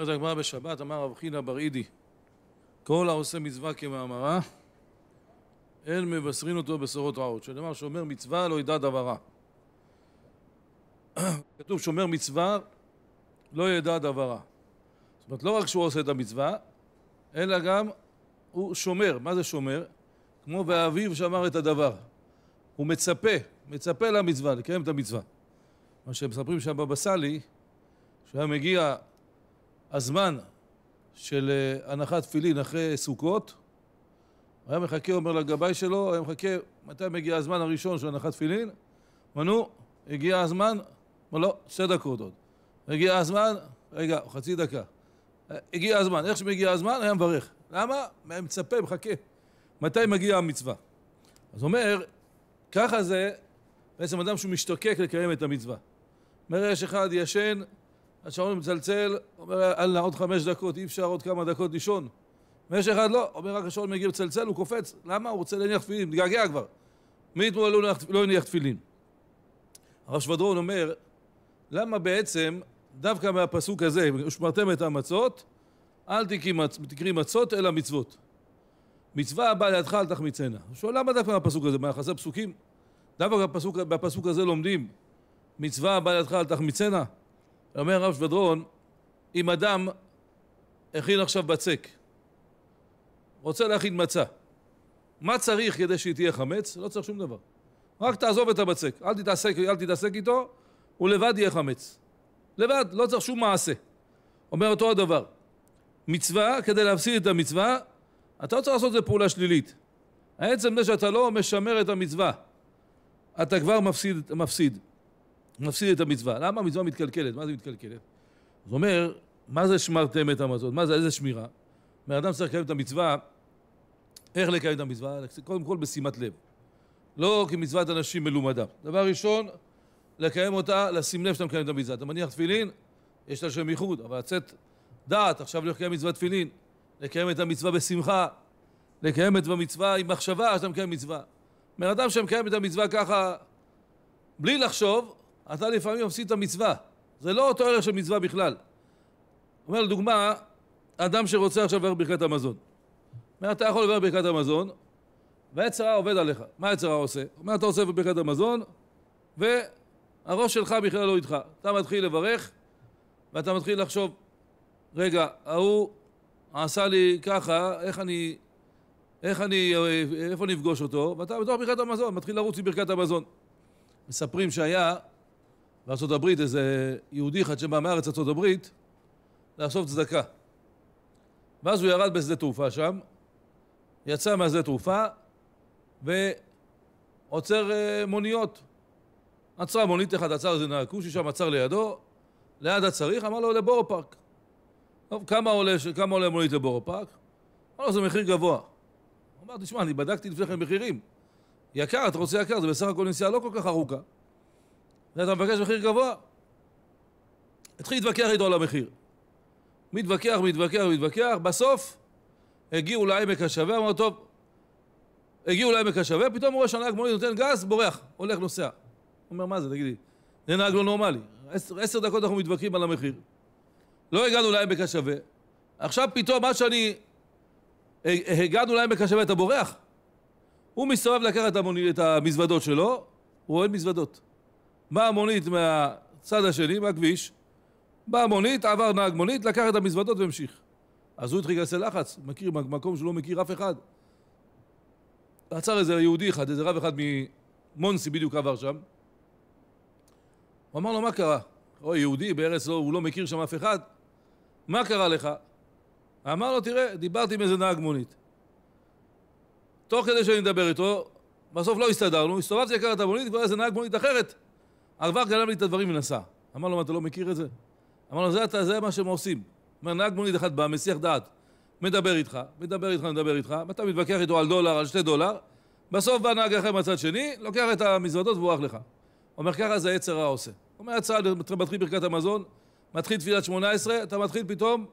אומרת הגמרא בשבת, אמר רב חינא בר אידי, כל העושה מצווה כמאמרה, אין מבשרין אותו בשורות רעות. שנאמר, שומר מצווה לא ידע דברה. כתוב, שומר מצווה לא ידע דברה. זאת אומרת, לא רק שהוא עושה את המצווה, אלא גם הוא שומר. מה זה שומר? כמו ואביו שמר את הדבר. הוא מצפה, מצפה למצווה, לקיים את המצווה. מה שמספרים שם בבא סאלי, שהיה מגיע הזמן של אה, הנחת תפילין אחרי סוכות, הוא היה מחכה, אומר לגבאי שלו, היה מחכה מתי מגיע הזמן הראשון של הנחת תפילין, אמרנו, הגיע הזמן, אמר לא, שתי דקות עוד. הגיע הזמן, רגע, חצי דקה. הגיע הזמן, איך שמגיע הזמן היה מברך. למה? היה מצפה, מחכה. מתי מגיעה המצווה? אז הוא אומר, ככה זה בעצם אדם שהוא משתוקק לקיים את המצווה. אומר, יש אחד ישן השעון מצלצל, אומר, אללה, עוד חמש דקות, אי אפשר עוד כמה דקות לישון. ויש אחד לא, אומר רק השעון מגיע מצלצל, הוא קופץ, למה? הוא רוצה להניח תפילין, מתגעגע כבר. מי אתמול לא, לא הניח תפילין? הרב שבדרון אומר, למה בעצם, דווקא מהפסוק הזה, ושמרתם את המצות, אל תקרי מצות אלא מצוות. מצווה הבאה לידך אל תחמיצנה. הוא שואל למה דווקא מהפסוק הזה? מה, חסר פסוקים? דווקא בפסוק, בפסוק הזה לומדים מצווה הבאה לידך אל תחמיצנה? אומר הרב שבדרון, אם אדם הכין עכשיו בצק, רוצה להכין מצה, מה צריך כדי שהיא תהיה חמץ? לא צריך שום דבר. רק תעזוב את הבצק, אל תתעסק, אל תתעסק איתו, הוא לבד יהיה חמץ. לבד, לא צריך שום מעשה. אומר אותו הדבר, מצווה, כדי להפסיד את המצווה, אתה לא צריך לעשות את זה פעולה שלילית. העצם זה שאתה לא משמר את המצווה, אתה כבר מפסיד. מפסיד. נפסיד את המצווה. למה המצווה מתקלקלת? מה זה מתקלקלת? זה אומר, מה זה שמרתם את המזון? מה זה, איזה שמירה? בן צריך לקיים את המצווה, איך לקיים את המצווה? קודם כל בשימת לב. לא כמצוות אנשים מלומדה. דבר ראשון, לקיים אותה, לשים לב שאתה מקיים את המצווה. אתה מניח תפילין, יש לה שם ייחוד, אבל לצאת דעת, עכשיו לקיים מצוות תפילין, לקיים את המצווה בשמחה, לקיים את המצווה עם מחשבה שאתה מקיים מצווה. בן אדם שמקיים את המצווה ככה, בלי לחשוב, אתה לפעמים מפסיד את המצווה. זה לא אותו ערך של מצווה בכלל. אומר לדוגמה, אדם שרוצה עכשיו לברך ברכת המזון. אומר, אתה יכול לברך ברכת המזון, והעץ הרע עובד עליך. מה העץ הרע עושה? אומר, אתה עושה ברכת המזון, והראש שלך בכלל לא איתך. אתה מתחיל לברך, ואתה מתחיל לחשוב, רגע, ההוא עשה לי ככה, איך אני, איך אני, איפה נפגוש אותו? ואתה בתוך ברכת המזון, מתחיל לרוץ עם ברכת המזון. מספרים שהיה בארצות הברית, איזה יהודי אחד שבא מארץ ארצות הברית, לאסוף צדקה. ואז הוא ירד בשדה תעופה שם, יצא מהשדה תעופה ועוצר אה, מוניות. עצרה מונית אחת, עצר איזה נהג כושי שם, עצר לידו, ליד הצריך, אמר לו לבורו פארק. טוב, כמה עולה, כמה עולה מונית לבורו פארק? אמר לו, זה מחיר גבוה. הוא אמר, תשמע, אני בדקתי לפני כן מחירים. יקר, אתה רוצה יקר, זה בסך הכל נסיעה לא כל כך ארוכה. אתה מבקש מחיר גבוה. התחיל להתווכח איתו על המחיר. מתווכח, מתווכח, מתווכח, בסוף הגיעו לעמק השווה, אמרו, טוב, הגיעו לעמק השווה, פתאום הוא רואה שהנהג מונית נותן גז, בורח, הולך, נוסע. הוא אומר, מה זה, תגידי, זה נהג לא נורמלי. עשר, עשר דקות אנחנו מתווכחים על המחיר. לא הגענו לעמק השווה. עכשיו פתאום, מה שאני... אה, הגענו לעמק השווה, אתה בורח. הוא מסתובב לקחת את המזוודות שלו, הוא אוהד מזוודות. באה מונית מהצד השני, מהכביש, באה מונית, עבר נהג מונית, לקח את המזוודות והמשיך. אז הוא התחיל לעשות לחץ, מכיר מקום שהוא לא מכיר אף אחד. עצר איזה יהודי אחד, איזה רב אחד ממונסי בדיוק עבר שם. הוא אמר לו, מה קרה? אוי, יהודי בארץ לא, הוא לא מכיר שם אף אחד. מה קרה לך? אמר לו, תראה, דיברתי עם איזה נהג מונית. תוך כדי שאני מדבר איתו, בסוף לא הסתדרנו, הסתובבתי לקראת המונית, כבר איזה נהג מונית אחרת. הרווח גנב לי את הדברים ונסע. אמר לו, מה, אתה לא מכיר את זה? אמר לו, זה, אתה, זה מה שהם עושים. אומר, נהג מונית אחד בא, מסיח דעת, מדבר איתך, מדבר איתך, מדבר איתך, ואתה מתווכח איתו על דולר, על שתי דולר, בסוף בא נהג אחר מהצד שני, לוקח את המזוודות ובורח לך. אומר, ככה זה היצר הרע עושה. אומר, הצה"ל מתחיל ברכת המזון, מתחיל תפילת שמונה עשרה, אתה מתחיל פתאום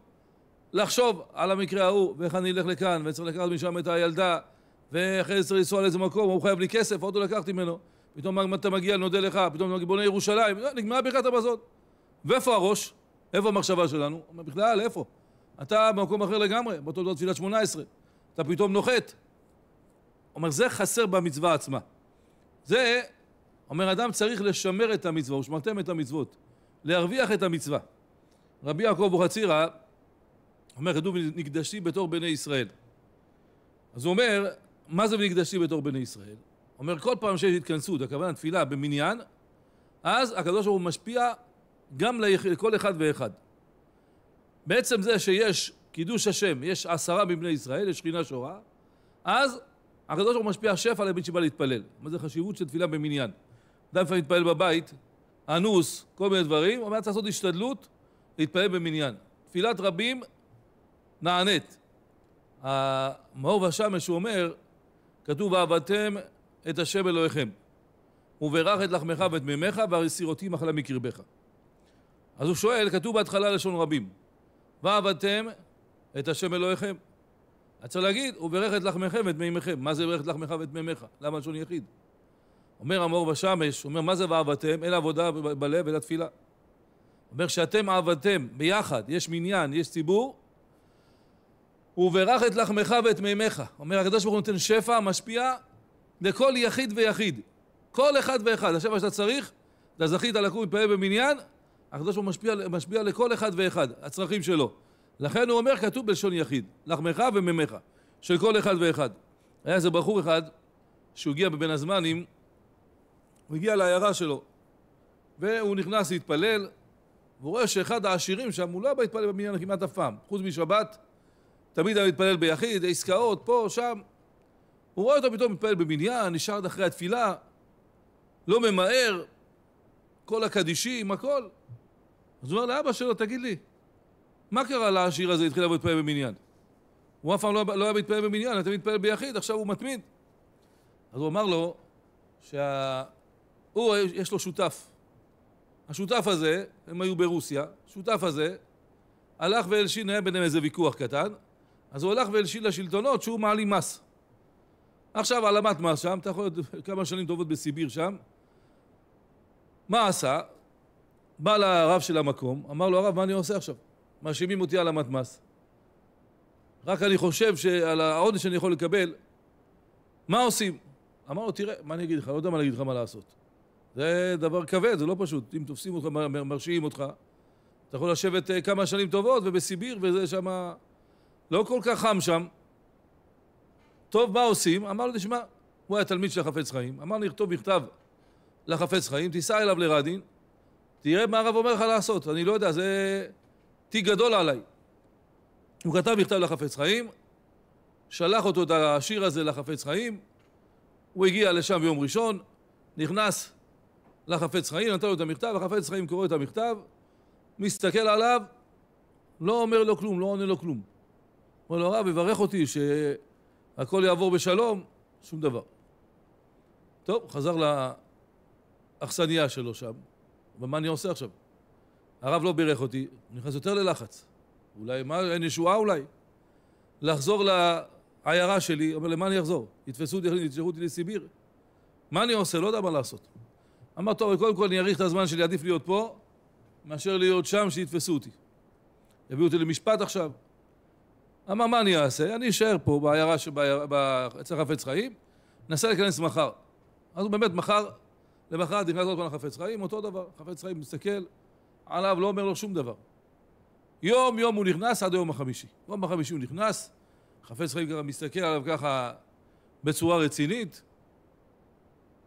לחשוב על המקרה ההוא, ואיך אני אלך לכאן, וצריך לקחת משם את הילדה, ואחרי זה צריך לנסוע לאיזה מקום, הוא חייב לי כסף, עוד לא לקחתי ממנו. פתאום אתה מגיע, נודה לך, פתאום אתה מגיע בונה ירושלים, לא, נגמרה ברכת המזון. ואיפה הראש? איפה המחשבה שלנו? בכלל, איפה? אתה במקום אחר לגמרי, באותו דבר תפילת שמונה עשרה. אתה פתאום נוחת. אומר, זה חסר במצווה עצמה. זה, אומר, אדם צריך לשמר את המצווה, ושמרתם את המצוות. להרוויח את המצווה. רבי יעקב אוחצירא אומר, כתוב נקדשי בתור בני ישראל. אז הוא אומר, מה זה ונקדשי בתור בני ישראל? אומר כל פעם שיש התכנסות, הכוונה תפילה במניין, אז הקדוש ברוך הוא משפיע גם לכל אחד ואחד. בעצם זה שיש קידוש השם, יש עשרה מבני ישראל, יש שכינה שורה, אז הקדוש ברוך הוא משפיע שפע למי שבא להתפלל. מה זה חשיבות של תפילה במניין. אדם לפעמים מתפלל בבית, אנוס, כל מיני דברים, הוא אומר צריך לעשות השתדלות להתפלל במניין. תפילת רבים נענית. המאור והשמש הוא אומר, כתוב, ועבדתם את השם אלוהיכם. וברך את לחמך ואת מימיך והסירותי מחלה מקרבך. אז הוא שואל, כתוב בהתחלה לשון רבים, ועבדתם את השם אלוהיכם. אז צריך להגיד, וברך את לחמכם ואת מימיכם. מה זה ברך את לחמך ואת מימיך? למה לשון יחיד? אומר המור בשמש, אומר מה זה ועבדתם? אין עבודה בלב, אלא תפילה. אומר שאתם עבדתם ביחד, יש מניין, יש ציבור, וברך את לחמך ואת מימיך. אומר הקדוש ברוך הוא נותן שפע, משפיע, לכל יחיד ויחיד. כל אחד ואחד. עכשיו מה שאתה צריך, אתה זכית לקום מתפלל במניין, הקדוש ברוך משפיע, משפיע לכל אחד ואחד, הצרכים שלו. לכן הוא אומר, כתוב בלשון יחיד, לחמך וממך, של כל אחד ואחד. היה איזה בחור אחד, שהוא הגיע בבין הזמנים, הוא הגיע לעיירה שלו, והוא נכנס להתפלל, והוא רואה שאחד העשירים שם, הוא לא בא להתפלל במניין כמעט אף פעם, חוץ משבת, תמיד היה מתפלל ביחיד, עסקאות, פה, שם. הוא רואה אותו פתאום מתפלל במניין, נשאר עד אחרי התפילה, לא ממהר, כל הקדישים, הכל. אז הוא אומר לאבא שלו, תגיד לי, מה קרה לעשיר הזה, התחיל לבוא להתפלל במניין? הוא אף פעם לא, לא היה מתפלל במניין, היה תמיד מתפלל ביחיד, עכשיו הוא מתמיד. אז הוא אמר לו, שהוא, שה... יש לו שותף. השותף הזה, הם היו ברוסיה, השותף הזה הלך והלשין, היה ביניהם איזה ויכוח קטן, אז הוא הלך והלשין לשלטונות שהוא מעלים מס. עכשיו העלמת מס שם, אתה יכול להיות כמה שנים טובות בסיביר שם. מה עשה? בא לרב של המקום, אמר לו, הרב, מה אני עושה עכשיו? מאשימים אותי העלמת מס. רק אני חושב שעל העונש שאני יכול לקבל, מה עושים? אמר לו, תראה, מה אני אגיד לך? לא יודע מה להגיד לך מה לעשות. זה דבר כבד, זה לא פשוט. אם תופסים אותך, מרשיעים אותך, אתה יכול לשבת אה, כמה שנים טובות ובסיביר, וזה שם... לא כל כך חם שם. טוב, מה עושים? אמר לו, תשמע, הוא היה תלמיד של החפץ חיים, אמר לי, לכתוב מכתב לחפץ חיים, תיסע אליו לרדין, תראה מה הרב אומר לך לעשות, אני לא יודע, זה תיק גדול עליי. הוא כתב מכתב לחפץ חיים, שלח אותו את השיר הזה לחפץ חיים, הוא הגיע לשם ביום ראשון, נכנס לחפץ חיים, נתן לו את המכתב, החפץ חיים קורא את המכתב, מסתכל עליו, לא אומר לו כלום, לא עונה לו כלום. אומר לו, הרב, יברך אותי ש... הכל יעבור בשלום, שום דבר. טוב, חזר לאכסניה שלו שם, אבל מה אני עושה עכשיו? הרב לא בירך אותי, נכנס יותר ללחץ. אולי, מה, אין ישועה אולי? לחזור לעיירה שלי, אומר, למה אני אחזור? יתפסו אותי, יתשאירו אותי לסיביר. מה אני עושה? לא יודע מה לעשות. אמר, טוב, קודם כל אני אאריך את הזמן שלי, עדיף להיות פה, מאשר להיות שם, שיתפסו אותי. יביאו אותי למשפט עכשיו. אמר, מה אני אעשה? אני אשאר פה בעיירה אצל חפץ חיים, ננסה להיכנס מחר. אז הוא באמת מחר, למחרת נכנס עוד פעם לחפץ חיים, אותו דבר. חפץ חיים מסתכל עליו, לא אומר לו שום דבר. יום יום הוא נכנס עד היום החמישי. יום החמישי הוא נכנס, חפץ חיים ככה מסתכל עליו ככה בצורה רצינית.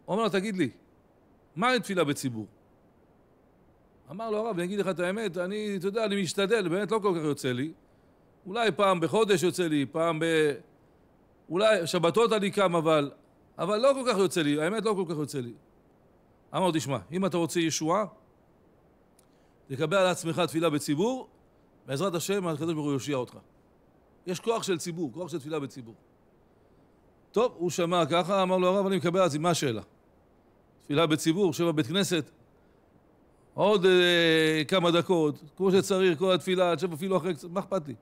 הוא אומר לו, תגיד לי, מה מהי תפילה בציבור? אמר לו הרב, אני אגיד לך את האמת, אני, אתה יודע, אני משתדל, באמת לא כל כך יוצא לי. אולי פעם בחודש יוצא לי, פעם ב... אולי שבתות אני קם, אבל... אבל לא כל כך יוצא לי, האמת לא כל כך יוצא לי. אמרנו, תשמע, אם אתה רוצה ישועה, תקבל על עצמך תפילה בציבור, בעזרת השם, הקדוש ברוך הוא יושיע אותך. יש כוח של ציבור, כוח של תפילה בציבור. טוב, הוא שמע ככה, אמר לו הרב, אני מקבל על זה, מה השאלה? תפילה בציבור, שבע בית כנסת, עוד אה, כמה דקות, כמו שצריך, כל התפילה, עד שבע אפילו אחרי קצת, מה אכפת לי?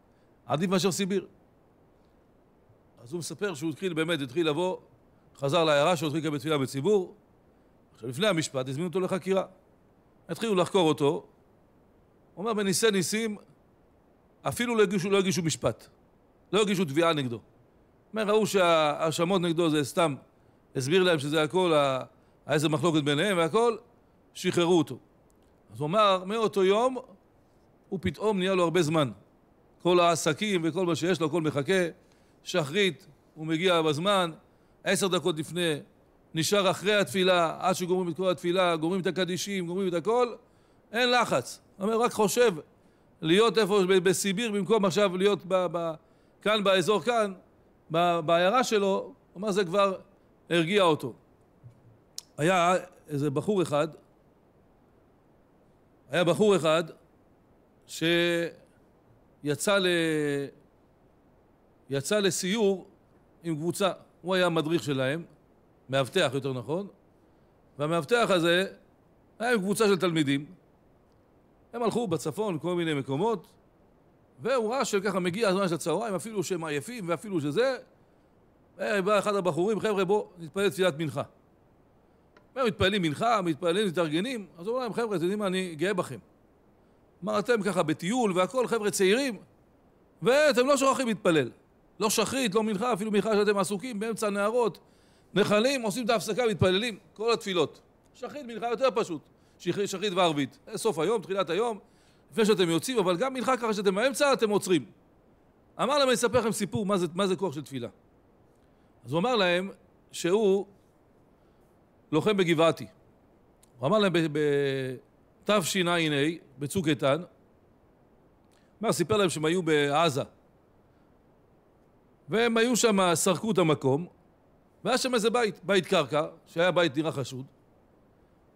עדיף מאשר סיביר. אז הוא מספר שהוא התחיל, באמת, התחיל לבוא, חזר לעיירה שהוא התחיל לקבל תפילה בציבור. עכשיו, לפני המשפט הזמינו אותו לחקירה. התחילו לחקור אותו. הוא אומר, בניסי ניסים, אפילו לא הגישו, לא הגישו משפט. לא הגישו תביעה נגדו. הם ראו שההאשמות נגדו זה סתם, הסביר להם שזה הכל, היה איזה מחלוקת ביניהם והכל, שחררו אותו. אז הוא אמר, מאותו יום, הוא פתאום נהיה לו הרבה זמן. כל העסקים וכל מה שיש לו, הכל מחכה. שחרית, הוא מגיע בזמן, עשר דקות לפני, נשאר אחרי התפילה, עד שגומרים את כל התפילה, גומרים את הקדישים, גומרים את הכל, אין לחץ. אומר, רק חושב להיות איפה, בסיביר, במקום עכשיו להיות ב, ב, כאן באזור כאן, בעיירה שלו, אמר זה כבר הרגיע אותו. היה איזה בחור אחד, היה בחור אחד, ש... יצא, ל... יצא לסיור עם קבוצה. הוא היה מדריך שלהם, מאבטח יותר נכון, והמאבטח הזה היה עם קבוצה של תלמידים. הם הלכו בצפון, כל מיני מקומות, והוא ראה שככה מגיע הזמן של הצהריים, אפילו שהם עייפים ואפילו שזה, אה, בא אחד הבחורים, חבר'ה בואו נתפלל תפילת מנחה. והם מתפללים מנחה, מתפללים, מתארגנים, אז הוא אומר להם, חבר'ה, אתם יודעים מה, אני גאה בכם. אמר, אתם ככה בטיול והכל, חבר'ה צעירים, ואתם לא שוכחים להתפלל. לא שחרית, לא מנחה, אפילו מנחה שאתם עסוקים באמצע נהרות, נחלים, עושים את ההפסקה, מתפללים, כל התפילות. שחרית, מנחה יותר פשוט, שחרית, שחרית וערבית. אה, סוף היום, תחילת היום, לפני שאתם יוצאים, אבל גם מנחה ככה שאתם באמצע, אתם עוצרים. אמר להם, אני אספר לכם סיפור, מה זה, מה זה כוח של תפילה. אז הוא אמר להם שהוא לוחם בגבעתי. הוא אמר להם, תשע"ה, בצוק איתן, מה, סיפר להם שהם היו בעזה. והם היו שם, סרקו את המקום, והיה שם איזה בית, בית קרקע, שהיה בית נראה חשוד,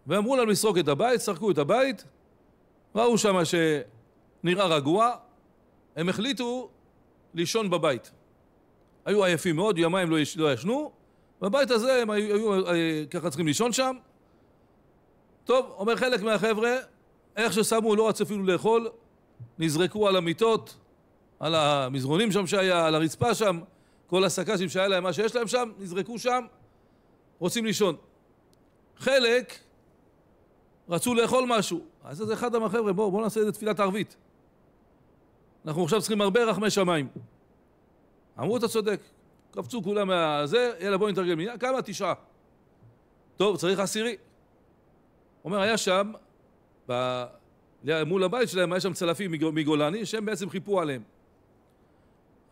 ואמרו להם לסרוק את הבית, סרקו את הבית, ראו שם שנראה רגוע, הם החליטו לישון בבית. היו עייפים מאוד, ימיים לא, לא ישנו, בבית הזה הם היו, היו, היו אה, ככה צריכים לישון שם, טוב, אומר חלק מהחבר'ה, איך ששמו, לא רצו אפילו לאכול, נזרקו על המיטות, על המזרונים שם שהיה, על הרצפה שם, כל הסק"שים שהיה להם, מה שיש להם שם, נזרקו שם, רוצים לישון. חלק רצו לאכול משהו, אז זה אחד אמר, חבר'ה, בואו, בוא נעשה איזה תפילת ערבית. אנחנו עכשיו צריכים הרבה רחמי שמיים. אמרו, אתה צודק. קפצו כולם מהזה, יאללה בואו נתרגל מיד, כמה? תשעה. טוב, צריך עשירי. אומר, היה שם, ב... מול הבית שלהם, היה שם צלפים מגולני, שהם בעצם חיפו עליהם.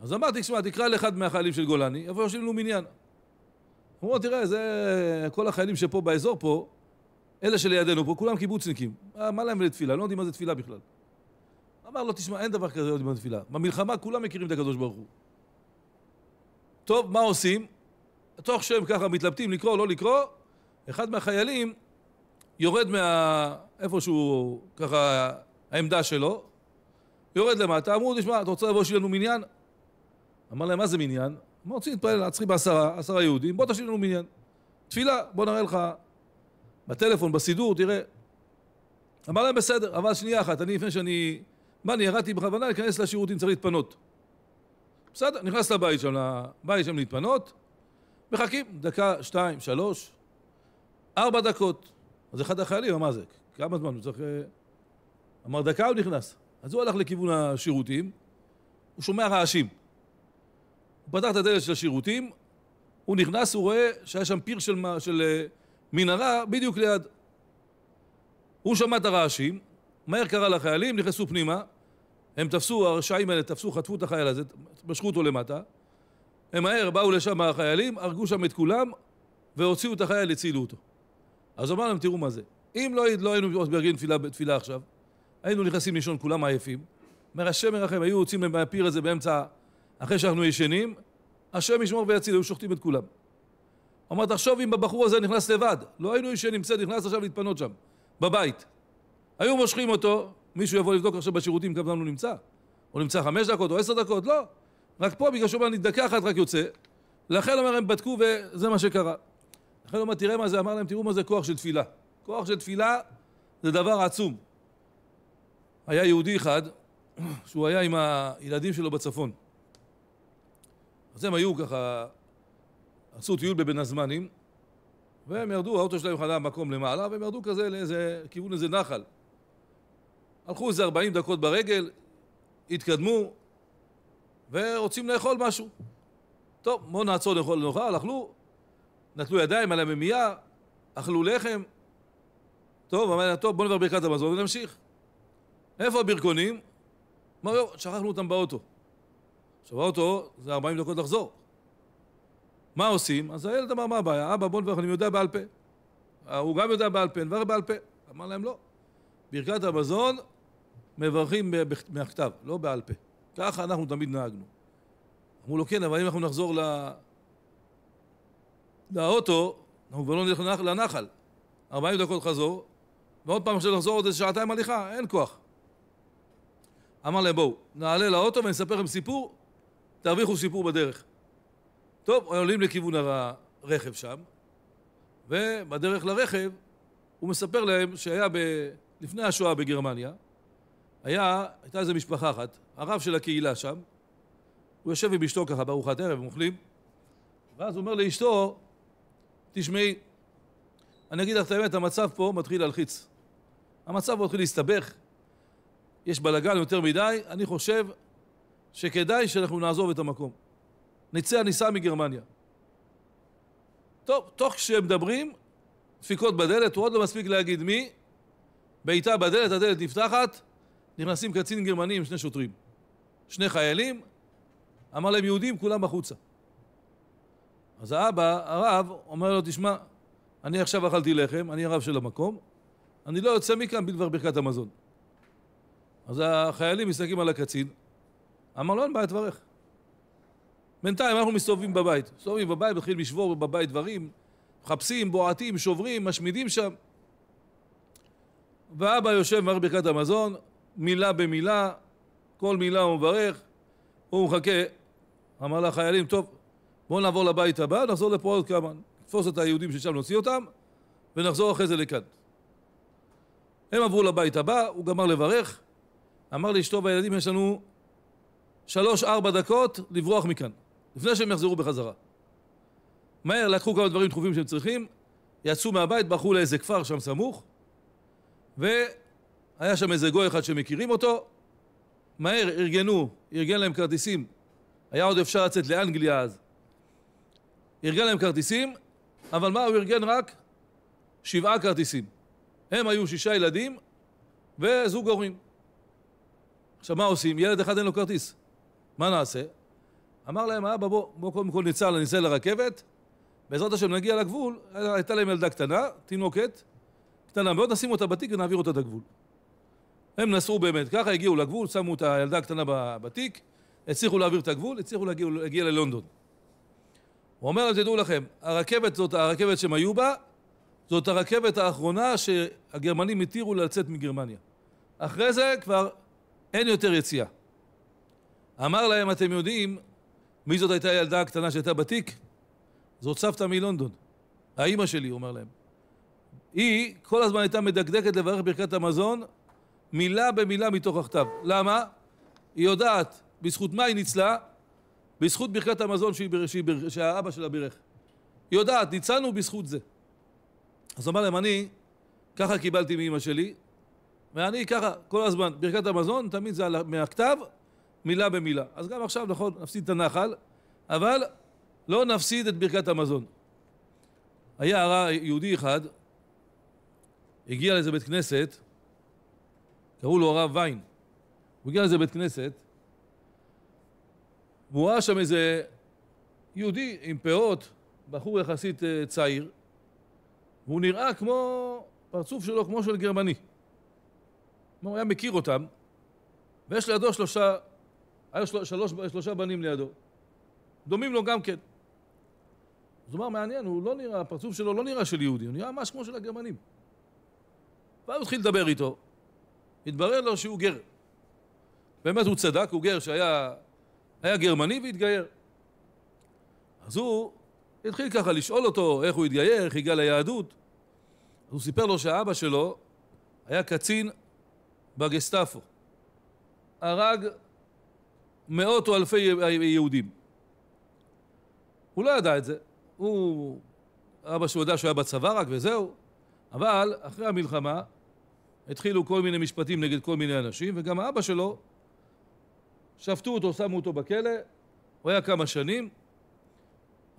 אז אמרתי, תשמע, תקרא לאחד מהחיילים של גולני, יבוא יושבים לו מניין. הוא אומר, תראה, זה כל החיילים שפה באזור פה, אלה שלידינו פה, כולם קיבוצניקים. מה, להם לתפילה? לא יודעים מה זה תפילה בכלל. אמר לו, תשמע, אין דבר כזה, לא יודעים מה זה תפילה. במלחמה כולם מכירים את הקדוש ברוך הוא. טוב, מה עושים? תוך שהם ככה מתלבטים לקרוא, או לא לקרוא, אחד מהחיילים יורד מה... איפשהו, ככה, העמדה שלו, יורד למטה, אמרו, תשמע, אתה רוצה לבוא שיהיה לנו מניין? אמר להם, מה זה מניין? אמרו, רוצים להתפלל, צריכים בעשרה, עשרה יהודים, בוא תשאיר לנו מניין. תפילה, בוא נראה לך בטלפון, בסידור, תראה. אמר להם, בסדר, אבל שנייה אחת, אני לפני שאני... מה, אני ירדתי בכוונה להיכנס לשירותים, צריך להתפנות. בסדר, נכנס לבית שם, לבית שם להתפנות, מחכים דקה, שתיים, שלוש, ארבע דקות. אז אחד החיילים אמר, זה, כמה זמן הוא צריך... אה? אמר, דקה הוא נכנס. אז הוא הלך לכיוון השירותים, הוא שומע רעשים. הוא פתח את הדלת של השירותים, הוא נכנס, הוא רואה שהיה שם פיר של, של אה, מנהרה בדיוק ליד. הוא שמע את הרעשים, מהר קרא לחיילים, נכנסו פנימה, הם תפסו, הרשעים האלה תפסו, חטפו את החייל הזה, משכו אותו למטה. הם מהר באו לשם החיילים, הרגו שם את כולם, והוציאו את החייל, הצילו אותו. אז אמר להם, תראו מה זה. אם לא, לא היינו מארגנים תפילה, תפילה עכשיו, היינו נכנסים לישון כולם עייפים, אומר השם מרחם, היו יוצאים מהפיר הזה באמצע, אחרי שאנחנו ישנים, השם ישמור ויציל, היו שוחטים את כולם. אמר, תחשוב אם הבחור הזה נכנס לבד, לא היינו ישנים, בסדר, נכנס עכשיו להתפנות שם, בבית. היו מושכים אותו, מישהו יבוא לבדוק עכשיו בשירותים כמה זמן הוא נמצא. הוא נמצא חמש דקות או עשר דקות, לא. רק פה, בגלל שהוא אומר, נדקה אחת רק יוצא. לכן, אומר, הם בדקו וזה מה שקרה. לכן הוא אומר, תראה מה זה, אמר להם, תראו מה זה כוח של תפילה. כוח של תפילה זה דבר עצום. היה יהודי אחד, שהוא היה עם הילדים שלו בצפון. אז הם היו ככה, עשו טיול בבין הזמנים, והם ירדו, האוטו שלהם חלה מקום למעלה, והם ירדו כזה לאיזה, כיוון איזה נחל. הלכו איזה 40 דקות ברגל, התקדמו, ורוצים לאכול משהו. טוב, בואו נעצור לאכול נאכל, אכלו, נטלו ידיים על הממייה, אכלו לחם. טוב, אמרנו, טוב, בוא נדבר ברכת המזון ונמשיך. איפה הברכונים? אמר, יואו, שכחנו אותם באוטו. עכשיו האוטו זה 40 דקות לחזור. מה עושים? אז הילד אמר, מה הבעיה? אבא, בוא נברך, אני יודע בעל פה. הוא גם יודע בעל פה, נברך בעל פה. אמר להם, לא. ברכת המזון מברכים מהכתב, לא בעל פה. ככה אנחנו תמיד נהגנו. אמרו לו, כן, אבל אם אנחנו נחזור ל... לאוטו, הוא כבר לא נלך לנחל. 40 דקות חזור, ועוד פעם עכשיו לחזור עוד איזה שעתיים הליכה, אין כוח. אמר להם, בואו, נעלה לאוטו ואני אספר לכם סיפור, תרוויחו סיפור בדרך. טוב, עולים לכיוון הרכב שם, ובדרך לרכב הוא מספר להם שהיה ב... לפני השואה בגרמניה, היה, הייתה איזו משפחה אחת, הרב של הקהילה שם, הוא יושב עם אשתו ככה בארוחת ערב, הם אוכלים, ואז הוא אומר לאשתו, תשמעי, אני אגיד לך את האמת, המצב פה מתחיל להלחיץ. המצב מתחיל להסתבך, יש בלאגן יותר מדי, אני חושב שכדאי שאנחנו נעזוב את המקום. נצא הניסה מגרמניה. טוב, תוך מדברים, דפיקות בדלת, הוא עוד לא מספיק להגיד מי, בעיטה בדלת, הדלת נפתחת, נכנסים קצין גרמני עם שני שוטרים. שני חיילים, אמר להם יהודים, כולם בחוצה. אז האבא, הרב, אומר לו, תשמע, אני עכשיו אכלתי לחם, אני הרב של המקום, אני לא יוצא מכאן בדבר ברכת המזון. אז החיילים מסתכלים על הקצין, אמר לו, אין בעיה, תברך. בינתיים אנחנו מסתובבים בבית. מסתובבים בבית, מתחילים לשבור בבית דברים, מחפשים, בועטים, שוברים, משמידים שם. ואבא יושב במערכת ברכת המזון, מילה במילה, כל מילה הוא מברך, הוא מחכה. אמר לחיילים, טוב, בואו נעבור לבית הבא, נחזור לפה עוד כמה, נתפוס את היהודים ששם, נוציא אותם, ונחזור אחרי זה לכאן. הם עברו לבית הבא, הוא גמר לברך, אמר לאשתו והילדים, יש לנו שלוש-ארבע דקות לברוח מכאן, לפני שהם יחזרו בחזרה. מהר לקחו כמה דברים דחופים שהם צריכים, יצאו מהבית, ברחו לאיזה כפר שם סמוך, והיה שם איזה גוי אחד שמכירים אותו, מהר ארגנו, ארגן להם כרטיסים, היה עוד אפשר לצאת לאנגליה אז, ארגן להם כרטיסים, אבל מה, הוא ארגן רק שבעה כרטיסים. הם היו שישה ילדים וזוג הורים. עכשיו, מה עושים? ילד אחד אין לו כרטיס. מה נעשה? אמר להם אבא, בוא, בוא קודם כל נצא, נצא לרכבת, בעזרת השם נגיע לגבול, הייתה להם ילדה קטנה, תינוקת, קטנה מאוד, נשים אותה בתיק ונעביר אותה את הגבול. הם נסעו באמת, ככה הגיעו לגבול, שמו את הילדה הקטנה בתיק, הצליחו להעביר את הגבול, הצליחו להגיע, להגיע ללונדון. הוא אומר להם, תדעו לכם, הרכבת זאת הרכבת שהם היו בה, זאת הרכבת האחרונה שהגרמנים התירו לצאת מגרמניה. אחרי זה כבר אין יותר יציאה. אמר להם, אתם יודעים מי זאת הייתה הילדה הקטנה שהייתה בתיק? זאת סבתא מלונדון, האימא שלי, הוא אומר להם. היא כל הזמן הייתה מדקדקת לברך ברכת המזון, מילה במילה מתוך הכתב. למה? היא יודעת בזכות מה היא ניצלה, בזכות ברכת המזון שהיא, שהיא, שהאבא שלה בירך. היא יודעת, ניצלנו בזכות זה. אז אמר להם, אני ככה קיבלתי מאימא שלי, ואני ככה, כל הזמן, ברכת המזון, תמיד זה מהכתב, מילה במילה. אז גם עכשיו, נכון, נפסיד את הנחל, אבל לא נפסיד את ברכת המזון. היה הרע יהודי אחד, הגיע לאיזה בית כנסת, קראו לו הרב ויין. הוא הגיע לאיזה בית כנסת, ראה שם איזה יהודי עם פאות, בחור יחסית אה, צעיר, והוא נראה כמו, פרצוף שלו כמו של גרמני. הוא היה מכיר אותם, ויש לידו שלושה, היו של, שלוש, שלושה בנים לידו. דומים לו גם כן. אז הוא אמר, מעניין, הוא לא נראה, הפרצוף שלו לא נראה של יהודי, הוא נראה ממש כמו של הגרמנים. ואז הוא התחיל לדבר איתו, התברר לו שהוא גר. באמת הוא צדק, הוא גר שהיה היה גרמני והתגייר. אז הוא התחיל ככה לשאול אותו איך הוא התגייר, איך הגיע ליהדות. אז הוא סיפר לו שאבא שלו היה קצין בגסטפו. הרג מאות או אלפי יהודים. הוא לא ידע את זה. הוא... אבא שלו ידע שהוא היה בצבא רק וזהו. אבל אחרי המלחמה התחילו כל מיני משפטים נגד כל מיני אנשים, וגם האבא שלו שפטו אותו, שמו אותו בכלא, הוא היה כמה שנים,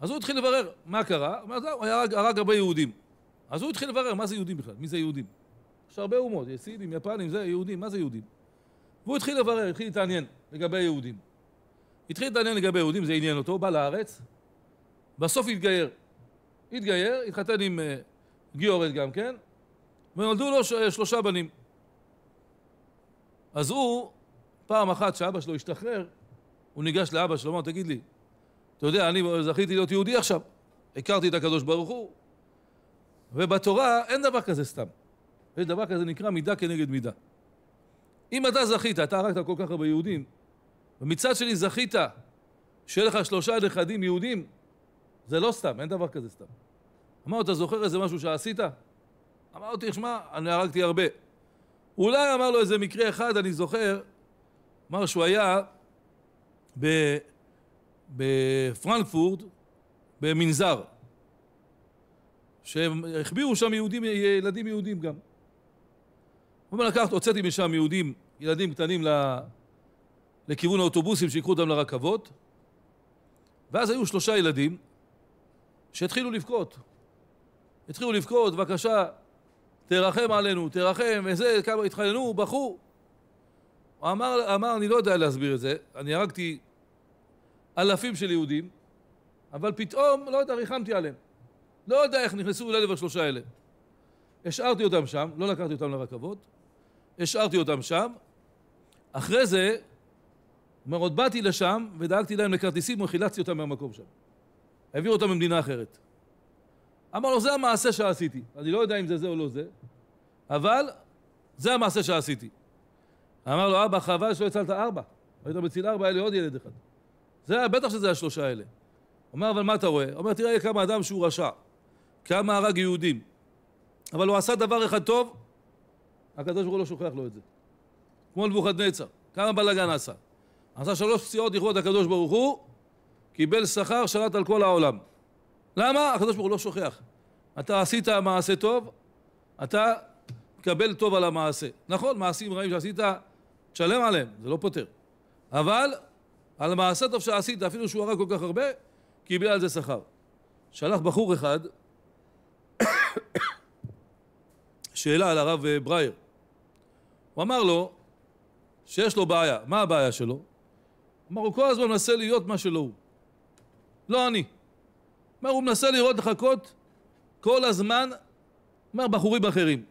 אז הוא התחיל לברר מה קרה, הוא הרג, הרג הרבה יהודים. אז הוא התחיל לברר מה זה יהודים בכלל, מי זה יהודים. יש הרבה אומות, יסידים, יפנים, זה יהודים, מה זה יהודים? והוא התחיל לברר, התחיל להתעניין לגבי יהודים. התחיל להתעניין לגבי יהודים, זה עניין אותו, בא לארץ, בסוף התגייר. התגייר, התחתן עם אה, גיורת גם כן, ונולדו לו שלושה בנים. אז הוא פעם אחת שאבא שלו השתחרר, הוא ניגש לאבא שלו, אמר, תגיד לי, אתה יודע, אני זכיתי להיות יהודי עכשיו, הכרתי את הקדוש ברוך הוא, ובתורה אין דבר כזה סתם. יש דבר כזה נקרא מידה כנגד מידה. אם אתה זכית, אתה הרגת כל כך הרבה יהודים, ומצד שני זכית שיהיה לך שלושה נכדים יהודים, זה לא סתם, אין דבר כזה סתם. אמר, אתה זוכר איזה משהו שעשית? אמרתי, שמע, אני הרגתי הרבה. אולי אמר לו איזה מקרה אחד, אני זוכר, אמר שהוא היה בפרנקפורט, במנזר, שהם שם יהודים, ילדים יהודים גם. הוא אומר, לקחת, הוצאתי משם יהודים, ילדים קטנים לכיוון האוטובוסים שיקחו אותם לרכבות, ואז היו שלושה ילדים שהתחילו לבכות. התחילו לבכות, בבקשה, תרחם עלינו, תרחם, וזה, כמה התחננו, בכו. הוא אמר, אמר, אני לא יודע להסביר את זה, אני הרגתי אלפים של יהודים, אבל פתאום, לא יודע, ריחמתי עליהם. לא יודע איך נכנסו אליי לב השלושה האלה. השארתי אותם שם, לא לקחתי אותם לרכבות, השארתי אותם שם. אחרי זה, כלומר, עוד באתי לשם ודאגתי להם לכרטיסים וחילצתי אותם מהמקום שם. העבירו אותם ממדינה אחרת. אמר לו, זה המעשה שעשיתי. אני לא יודע אם זה זה או לא זה, אבל זה המעשה שעשיתי. אמר לו, אבא, חבל שלא הצלת ארבע. היית מציל ארבע, היה לי עוד ילד אחד. זה, היה, בטח שזה השלושה האלה. אומר, אבל מה אתה רואה? אומר, תראה כמה אדם שהוא רשע, כמה הרג יהודים. אבל הוא עשה דבר אחד טוב, הקדוש ברוך הוא לא שוכח לו את זה. כמו נבוכדנצר, כמה בלאגן עשה. עשה שלוש פציעות לכבוד הקדוש ברוך הוא, קיבל שכר, שלט על כל העולם. למה? הקדוש ברוך הוא לא שוכח. אתה עשית מעשה טוב, אתה מקבל טוב על המעשה. נכון, מעשים רעים שעשית, תשלם עליהם, זה לא פותר. אבל על מעשה טוב שעשית, אפילו שהוא הרג כל כך הרבה, קיבל על זה שכר. שלח בחור אחד שאלה על הרב אה, ברייר. הוא אמר לו שיש לו בעיה. מה הבעיה שלו? אמר, הוא כל הזמן מנסה להיות מה שלא הוא. לא אני. אמר, הוא מנסה לראות לחכות כל הזמן, אמר, בחורים אחרים.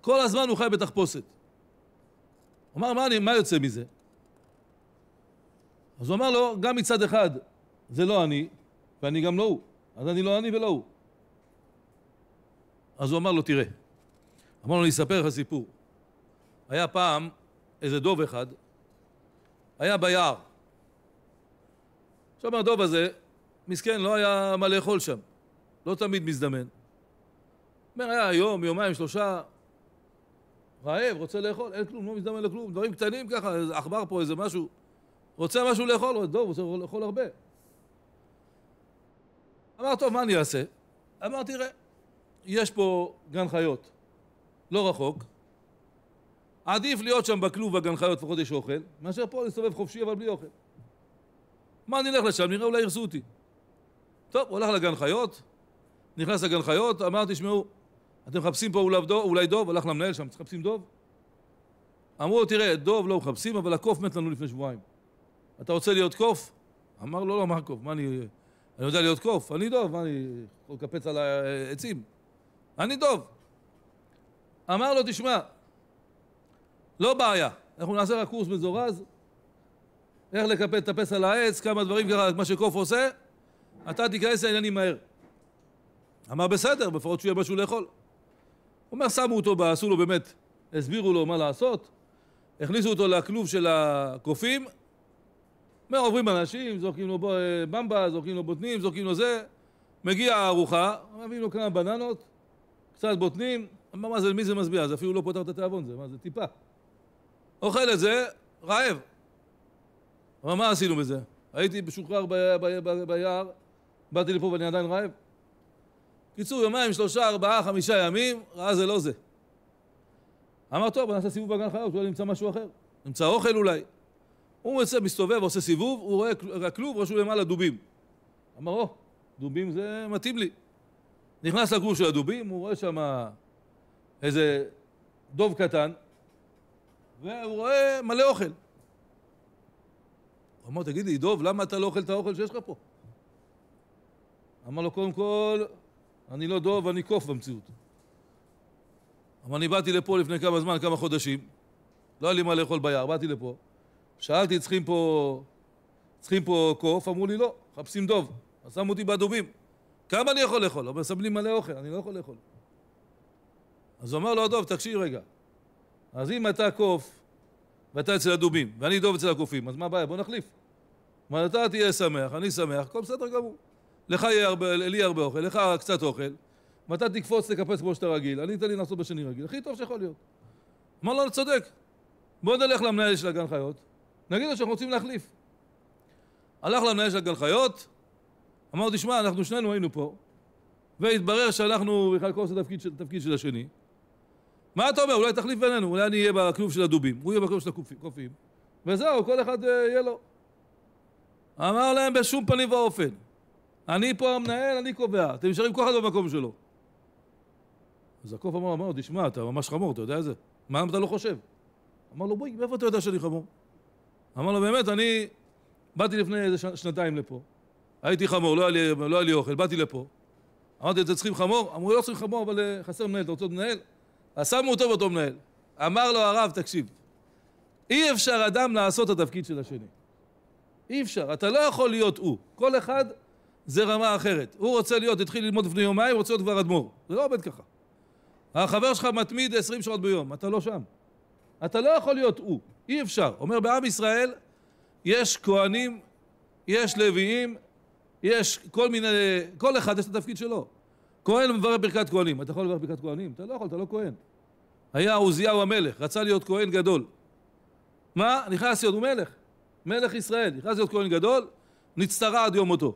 כל הזמן הוא חי בתחפושת. הוא אמר, מה, אני, מה יוצא מזה? אז הוא אמר לו, גם מצד אחד זה לא אני, ואני גם לא הוא, אז אני לא אני ולא הוא. אז הוא אמר לו, תראה, אמר לו, אני אספר לך סיפור. היה פעם איזה דוב אחד, היה ביער. עכשיו הדוב הזה, מסכן, לא היה מה לאכול שם, לא תמיד מזדמן. אומר, היה יום, יומיים, שלושה, רעב, רוצה לאכול, אין כלום, לא מזדמן לכלום, דברים קטנים ככה, איזה עכבר פה, איזה משהו. רוצה משהו לאכול, דוב, לא, רוצה לאכול הרבה. אמר, טוב, מה אני אעשה? אמר, תראה, יש פה גן חיות, לא רחוק, עדיף להיות שם בכלוב בגן חיות, לפחות יש אוכל, מאשר פה להסתובב חופשי אבל בלי אוכל. מה, אני אלך לשם, נראה, אולי ירסו אותי. טוב, הוא הלך לגן חיות, נכנס לגן חיות, אמר, תשמעו, אתם מחפשים פה אולי דוב, אולי דוב, הלך למנהל שם, מחפשים דוב? אמרו לו, תראה, דוב לא מחפשים, אבל הקוף מת לנו לפני שבועיים. אתה רוצה להיות קוף? אמר, לו, לא, לא, מה קוף? מה אני... אני יודע להיות קוף, אני דוב, מה אני יכול לקפץ על העצים? אני דוב. אמר לו, תשמע, לא בעיה, אנחנו נעשה רק קורס מזורז, איך לקפץ, לטפס על העץ, כמה דברים ככה, מה שקוף עושה, אתה תיכנס לעניינים מהר. אמר, בסדר, בפחות שיהיה משהו לאכול. אומר, שמו אותו, עשו לו באמת, הסבירו לו מה לעשות, הכניסו אותו לכלוב של הקופים, אומר, עוברים אנשים, זורקים לו במבה, זורקים לו בוטנים, זורקים לו זה, מגיע הארוחה, מביאים לו כמה בננות, קצת בוטנים, אמר, מה זה, מי זה משביע? זה אפילו לא פותר את התיאבון, זה, מה זה, טיפה. אוכל את זה, רעב. אבל מה עשינו בזה? הייתי משוחרר ביער, באתי לפה ואני עדיין רעב? קיצור, יומיים, שלושה, ארבעה, חמישה ימים, ראה זה לא זה. אמר, טוב, נעשה סיבוב בגן חיות, אולי נמצא משהו אחר. נמצא אוכל אולי. הוא יוצא, מסתובב, עושה סיבוב, הוא רואה כלוב, רשום למעלה דובים. אמר, או, דובים זה מתאים לי. נכנס לכלוב של הדובים, הוא רואה שם איזה דוב קטן, והוא רואה מלא אוכל. הוא אמר, תגיד לי, דוב, למה אתה לא אוכל את האוכל שיש לך פה? אמר לו, קודם כל, אני לא דוב, אני קוף במציאות. אבל אני באתי לפה לפני כמה זמן, כמה חודשים, לא היה לי מה לאכול ביער, באתי לפה, שאלתי, צריכים פה, צריכים פה קוף? אמרו לי, לא, מחפשים דוב. אז שמו אותי באדומים. כמה אני יכול לאכול? אומר, לא סבלים מלא אוכל, אני לא יכול לאכול. אז הוא אמר לו הדוב, תקשיב רגע, אז אם אתה קוף ואתה אצל הדובים, ואני דוב אצל הקופים, אז מה הבעיה? בוא נחליף. זאת אומרת, אתה תהיה שמח, אני שמח, הכל בסדר גמור. לך יהיה הרבה, לי הרבה אוכל, לך קצת אוכל, ואתה תקפוץ, תקפץ כמו שאתה רגיל, אני אתן לי לעשות בשני רגיל, הכי טוב שיכול להיות. אמר לו, לא אתה צודק. בוא נלך למנהל של הגן חיות, נגיד לו שאנחנו רוצים להחליף. הלך למנהל של הגן חיות, אמר, תשמע, אנחנו שנינו היינו פה, והתברר שאנחנו בכלל כל זה תפקיד, תפקיד של השני. מה אתה אומר? אולי תחליף בינינו, אולי אני אהיה בכלוב של הדובים, הוא יהיה בכלוב של הקופים, וזהו, כל אחד אה, יהיה לו. אמר להם, בשום פנים ואופן. אני פה המנהל, אני קובע. אתם נשארים כל אחד במקום שלו. אז הקוף אמר, אמר לו, תשמע, אתה ממש חמור, אתה יודע את זה? מה אתה לא חושב? אמר לו, בואי, מאיפה אתה יודע שאני חמור? אמר לו, באמת, אני באתי לפני איזה שנתיים לפה, הייתי חמור, לא היה לי, לא היה לי אוכל, באתי לפה. אמרתי, אתם צריכים חמור? אמרו, לא צריכים חמור, אבל אה, חסר מנהל, אתה רוצה עוד מנהל? אז שמו אותו באותו מנהל. אמר לו הרב, תקשיב, אי אפשר אדם לעשות את התפקיד של השני. אי אפשר, אתה לא יכול להיות הוא. כל אחד זה רמה אחרת. הוא רוצה להיות, התחיל ללמוד לפני יומיים, הוא רוצה להיות כבר אדמו"ר. זה לא עובד ככה. החבר שלך מתמיד 20 שעות ביום, אתה לא שם. אתה לא יכול להיות הוא, אי אפשר. אומר בעם ישראל, יש כהנים, יש לוויים, יש כל מיני, כל אחד יש את התפקיד שלו. כהן מברך ברכת כהנים. אתה יכול לברך ברכת כהנים? אתה לא יכול, אתה לא כהן. היה עוזיהו המלך, רצה להיות כהן גדול. מה? נכנס להיות, הוא מלך. מלך ישראל, נכנס להיות כהן גדול, נצטרע עד יום מותו.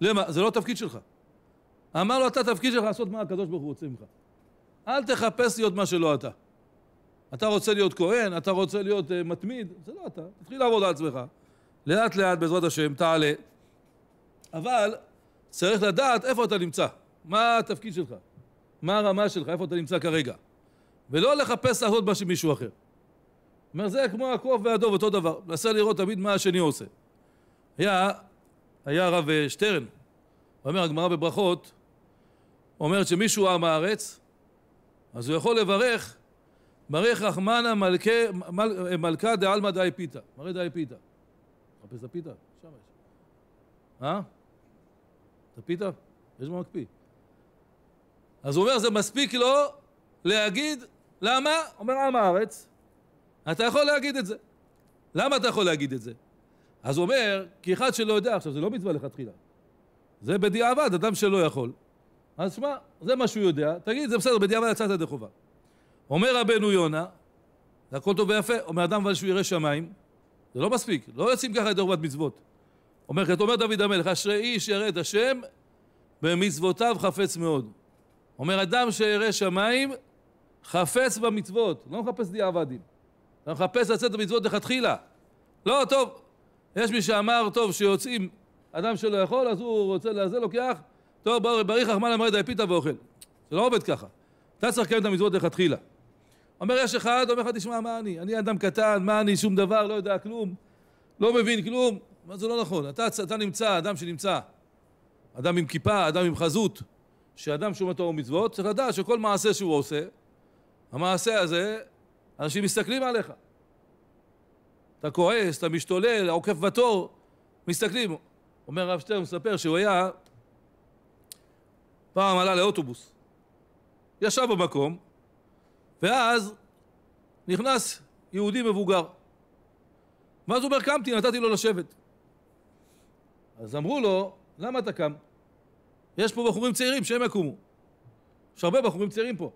למה? זה לא התפקיד שלך. אמר לו, אתה תפקיד שלך לעשות מה הקדוש ברוך הוא רוצה ממך. אל תחפש להיות מה שלא אתה. אתה רוצה להיות כהן, אתה רוצה להיות uh, מתמיד, זה לא אתה. תתחיל לעבוד על עצמך. לאט לאט, בעזרת השם, תעלה. אבל צריך לדעת איפה אתה נמצא, מה התפקיד שלך, מה הרמה שלך, איפה אתה נמצא כרגע. ולא לחפש לעשות מה שמישהו אחר. זאת אומרת, זה כמו הקוף והדוב, אותו דבר. נסה לראות תמיד מה השני עושה. היה היה הרב אה, שטרן, אומר הגמרא בברכות, אומרת שמישהו עם הארץ, אז הוא יכול לברך, ברך רחמנה מלכה, מל, אה, מלכה דעלמא דאי פיתא, מראה דאי פיתא. מחפש את הפיתא? שם יש. אה? את הפיתא? יש בו מקפיא. אז הוא אומר, זה מספיק לו להגיד, למה? אומר עם הארץ, אתה יכול להגיד את זה. למה אתה יכול להגיד את זה? אז הוא אומר, כי אחד שלא יודע, עכשיו זה לא מצווה לכתחילה, זה בדיעבד, אדם שלא יכול. אז שמע, זה מה שהוא יודע, תגיד, זה בסדר, בדיעבד יצאת ידי חובה. אומר רבנו יונה, זה הכל טוב ויפה, אומר אדם אבל שהוא ירא שמיים, זה לא מספיק, לא יוצאים ככה ידי חובת מצוות. אומר, כתוב אומר דוד המלך, אשרי איש ירא את השם, במצוותיו חפץ מאוד. אומר, אדם שירא שמיים, חפץ במצוות, לא מחפש דיעבדים. אתה מחפש לצאת במצוות לכתחילה. לא, טוב, יש מי שאמר, טוב, שיוצאים, אדם שלא יכול, אז הוא רוצה לזה, לוקח, טוב, בריך אחמד די פיתה ואוכל. זה לא עובד ככה. אתה צריך לקיים את המצוות לכתחילה. אומר יש אחד, אומר לך, תשמע, מה אני? אני אדם קטן, מה אני? שום דבר, לא יודע כלום, לא מבין כלום. מה זה לא נכון? אתה, אתה נמצא, אדם שנמצא, אדם עם כיפה, אדם עם חזות, שאדם שומע תורה ומצוות, צריך לדעת שכל מעשה שהוא עושה, המעשה הזה, אנשים מסתכלים עליך. אתה כועס, אתה משתולל, עוקף בתור, מסתכלים. אומר הרב שטרן, מספר שהוא היה, פעם עלה לאוטובוס, ישב במקום, ואז נכנס יהודי מבוגר. ואז הוא אומר, קמתי, נתתי לו לשבת. אז אמרו לו, למה אתה קם? יש פה בחורים צעירים, שהם יקומו. יש הרבה בחורים צעירים פה.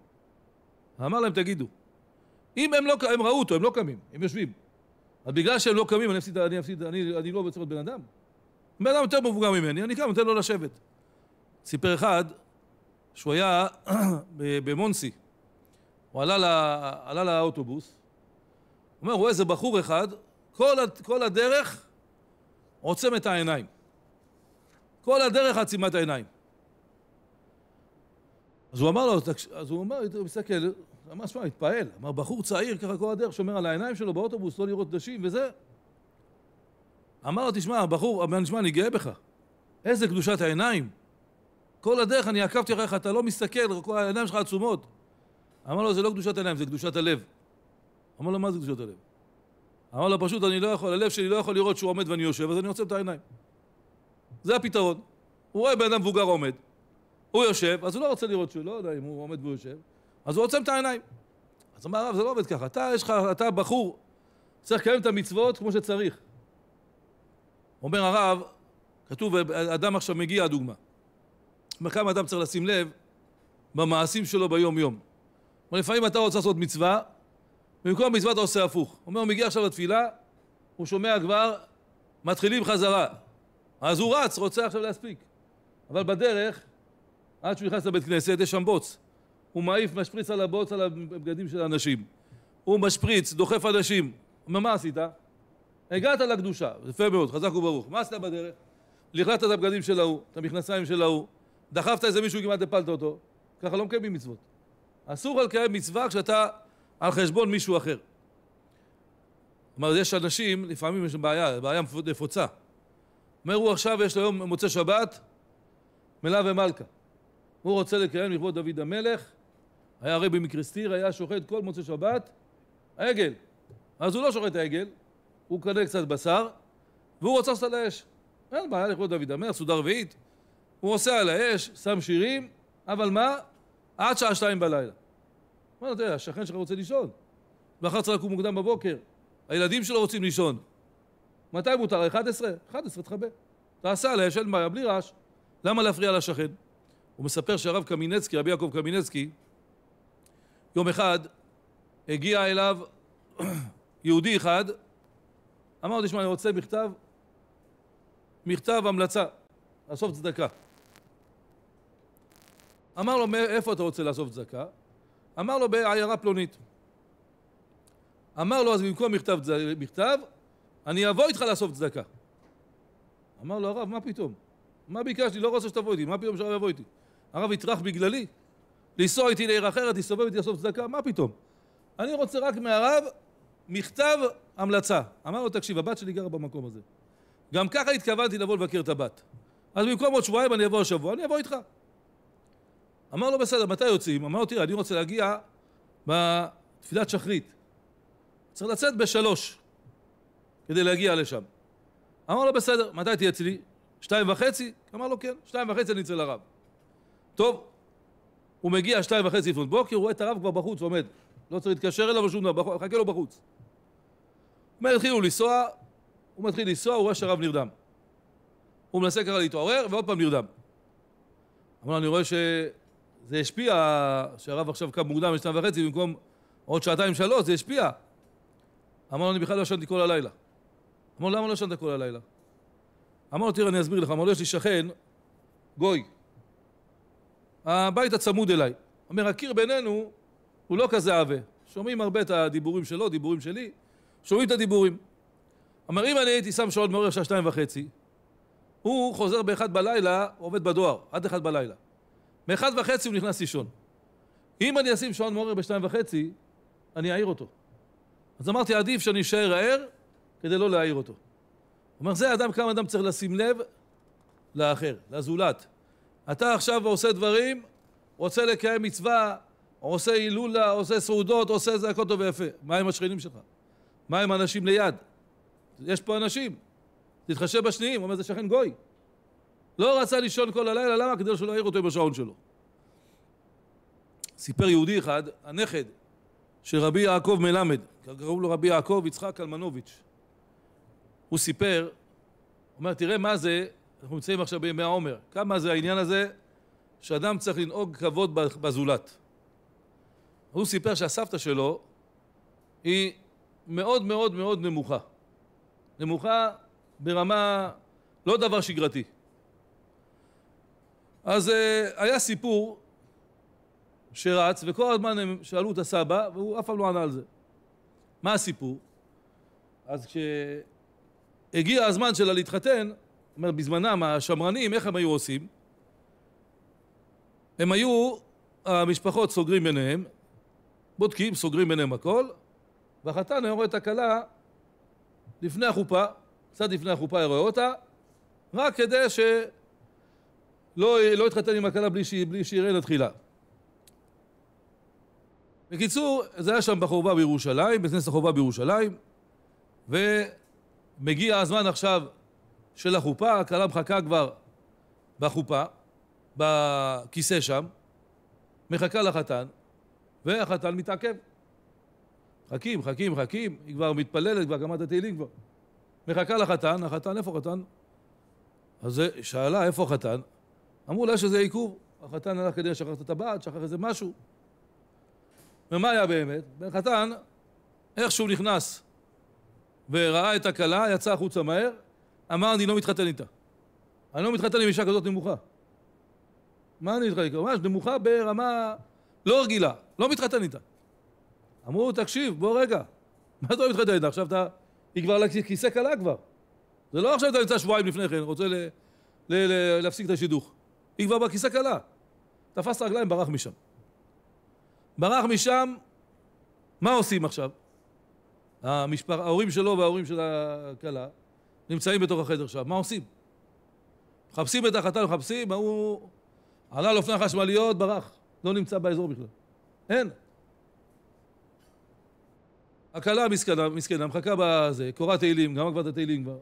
אמר להם, תגידו, אם הם לא, הם ראו אותו, הם לא קמים, הם יושבים. אז בגלל שהם לא קמים, אני אפסיד, אני אפסיד, אני, אני לא בעצם בן אדם. בן אדם יותר מבוגר ממני, אני קם, נותן לו לשבת. סיפר אחד שהוא היה במונסי. הוא עלה, לא, עלה לאוטובוס, הוא אומר, רואה איזה בחור אחד, כל, כל הדרך עוצם את העיניים. כל הדרך עצימת העיניים. אז הוא אמר לו, אז הוא אמר, הוא מסתכל, אמר, שמע, התפעל. אמר, בחור צעיר, ככה כל הדרך, שומר על העיניים שלו באוטובוס, לא לראות דשים וזה. אמר לו, תשמע, הבחור, אמר, נשמע, אני גאה בך. איזה קדושת העיניים. כל הדרך אני עקבתי אחריך, אתה לא מסתכל, כל העיניים שלך עצומות. אמר לו, זה לא קדושת העיניים, זה קדושת הלב. אמר לו, מה זה קדושת הלב? אמר לו, פשוט אני לא יכול, הלב שלי לא יכול לראות שהוא עומד ואני יושב, אז אני עוצב את העיניים. זה הפתרון. הוא רואה בן אדם מבוגר עומד, הוא יושב, אז הוא לא רוצה לראות שהוא, לא יודע אם הוא עומד והוא יושב, אז הוא עוצם את העיניים. אז אמר הרב, זה לא עובד ככה. אתה, יש לך, אתה בחור, צריך לקיים את המצוות כמו שצריך. אומר הרב, כתוב, אדם עכשיו מגיע הדוגמה. אומר, כמה אדם צריך לשים לב במעשים שלו ביום-יום. כלומר, לפעמים אתה רוצה לעשות מצווה, במקום המצווה אתה עושה הפוך. אומר, הוא מגיע עכשיו לתפילה, הוא שומע כבר, מתחילים חזרה. אז הוא רץ, רוצה עכשיו להספיק. אבל בדרך, עד שהוא נכנס לבית כנסת, יש שם בוץ. הוא מעיף, משפריץ על הבוץ, על הבגדים של האנשים. הוא משפריץ, דוחף אנשים. מה, מה עשית? הגעת לקדושה, יפה מאוד, חזק וברוך. מה עשית בדרך? לכלכת את הבגדים של ההוא, את המכנסיים של ההוא, דחפת איזה מישהו, כמעט הפלת אותו. ככה לא מקיימים מצוות. אסור לך לקיים מצווה כשאתה על חשבון מישהו אחר. כלומר, יש אנשים, לפעמים יש בעיה, בעיה נפוצה. אומר, הוא עכשיו, יש לו יום מוצא שבת, מלאה ומלכה. הוא רוצה לקיים לכבוד דוד המלך, היה רבי מקריסטיר, היה שוחט כל מוצאי שבת עגל. אז הוא לא שוחט עגל, הוא קנה קצת בשר, והוא רוצה לעשות על האש. אין בעיה לכבוד דוד המלך, סעודה רביעית. הוא עושה על האש, שם שירים, אבל מה? עד שעה שתיים בלילה. מה אתה יודע, השכן שלך רוצה לישון. ואחר צריך לקום מוקדם בבוקר. הילדים שלו רוצים לישון. מתי מותר? 11? 11 תכבה. תעשה על האש, אין בעיה, בלי רעש. למה להפריע לשכן? הוא מספר שהרב קמינצקי, רבי יעקב קמינצקי, יום אחד הגיע אליו יהודי אחד, אמר לו, תשמע, אני רוצה מכתב, מכתב המלצה, לאסוף צדקה. אמר לו, איפה אתה רוצה לאסוף צדקה? אמר לו, בעיירה פלונית. אמר לו, אז במקום מכתב, מכתב אני אבוא איתך לאסוף צדקה. אמר לו, הרב, מה פתאום? מה ביקשתי? לא רוצה שתבוא איתי, מה פתאום שהרב יבוא איתי? הרב יטרח בגללי? לנסוע איתי לעיר אחרת, להסתובב איתי לעשות צדקה, מה פתאום? אני רוצה רק מהרב מכתב המלצה. אמר לו, תקשיב, הבת שלי גרה במקום הזה. גם ככה התכוונתי לבוא לבקר את הבת. אז במקום עוד שבועיים אני אבוא השבוע, אני אבוא איתך. אמר לו, בסדר, מתי יוצאים? אמר לו, תראה, אני רוצה להגיע בתפילת שחרית. צריך לצאת בשלוש כדי להגיע לשם. אמר לו, בסדר, מתי תהיה אצלי? שתיים וחצי? אמר לו, כן, שתיים וחצי אני אצא לרב. טוב, הוא מגיע שתיים וחצי לפנות בוקר, הוא רואה את הרב כבר בחוץ, עומד. לא צריך להתקשר אליו ושום דבר, חכה לו בחוץ. הוא אומר, התחילו לנסוע, הוא מתחיל לנסוע, הוא רואה שהרב נרדם. הוא מנסה ככה להתעורר, ועוד פעם נרדם. אמר, אני רואה שזה השפיע, שהרב עכשיו קם מוקדם בשתיים וחצי, במקום עוד שעתיים שלוש, זה השפיע. אמר לו, אני בכלל לא ישנתי כל הלילה. אמר לו, למה לא ישנת כל הלילה? אמר לו, תראה, אני אסביר לך. אמר לו, יש לי שכן, גוי, הבית הצמוד אליי. אומר, הקיר בינינו הוא לא כזה עבה. שומעים הרבה את הדיבורים שלו, דיבורים שלי, שומעים את הדיבורים. אמר, אם אני הייתי שם שעות מעורר שעה שתיים וחצי, הוא חוזר באחד בלילה, עובד בדואר, עד אחד בלילה. מאחד וחצי הוא נכנס לישון. אם אני אשים שעון מעורר בשתיים וחצי, אני אעיר אותו. אז אמרתי, עדיף שאני אשאר ער כדי לא להעיר אותו. הוא אומר, זה אדם, כמה אדם צריך לשים לב לאחר, לזולת. אתה עכשיו עושה דברים, רוצה לקיים מצווה, עושה הילולה, עושה סעודות, עושה זה, הכל טוב ויפה. מה עם השכנים שלך? מה עם האנשים ליד? יש פה אנשים, תתחשב בשניים, אומר זה שכן גוי. לא רצה לישון כל הלילה, למה? כדי שלא יעיר אותו עם השעון שלו. סיפר יהודי אחד, הנכד של רבי יעקב מלמד, קראו לו רבי יעקב יצחק קלמנוביץ', הוא סיפר, הוא אומר, תראה מה זה אנחנו נמצאים עכשיו בימי העומר. כמה זה העניין הזה שאדם צריך לנהוג כבוד בזולת. הוא סיפר שהסבתא שלו היא מאוד מאוד מאוד נמוכה. נמוכה ברמה לא דבר שגרתי. אז אה, היה סיפור שרץ, וכל הזמן הם שאלו את הסבא, והוא אף פעם לא ענה על זה. מה הסיפור? אז כשהגיע הזמן שלה להתחתן, אומר, בזמנם, השמרנים, איך הם היו עושים? הם היו, המשפחות סוגרים ביניהם, בודקים, סוגרים ביניהם הכל, והחתן היה רואה את הכלה לפני החופה, קצת לפני החופה היה רואה אותה, רק כדי שלא לא יתחתן עם הכלה בלי, ש... בלי שיראה לתחילה. בקיצור, זה היה שם בחורבה בירושלים, בכנסת החורבה בירושלים, ומגיע הזמן עכשיו של החופה, הכלה מחכה כבר בחופה, בכיסא שם, מחכה לחתן, והחתן מתעכב. חכים, חכים, חכים, היא כבר מתפללת, כבר גמרת תהילים כבר. מחכה לחתן, החתן, איפה החתן? אז היא שאלה, איפה החתן? אמרו לה שזה עיכוב. החתן הלך כדי לשכח את הטבעת, שכח איזה משהו. ומה היה באמת? החתן, איכשהו נכנס וראה את הכלה, יצא החוצה מהר, אמר, אני לא מתחתן איתה. אני לא מתחתן עם אישה כזאת נמוכה. מה אני מתחתן איתה? ממש נמוכה ברמה לא רגילה, לא מתחתן איתה. אמרו, תקשיב, בוא רגע, מה אתה לא מתחתן איתה? עכשיו אתה... היא כבר על כיסא קלה כבר. זה לא עכשיו אתה נמצא שבועיים לפני כן, רוצה ל... ל... ל... להפסיק את השידוך. היא כבר בכיסא קלה. תפס את הרגליים, ברח משם. ברח משם, מה עושים עכשיו? המשפח... ההורים שלו וההורים של הכלה נמצאים בתוך החדר שם, מה עושים? מחפשים את החתן, מחפשים, ההוא עלה על אופני החשמליות, ברח, לא נמצא באזור בכלל. אין. הכלה מסכנה, מסכנה, מחכה בזה, קוראת תהילים, גם כבר את התהילים כבר.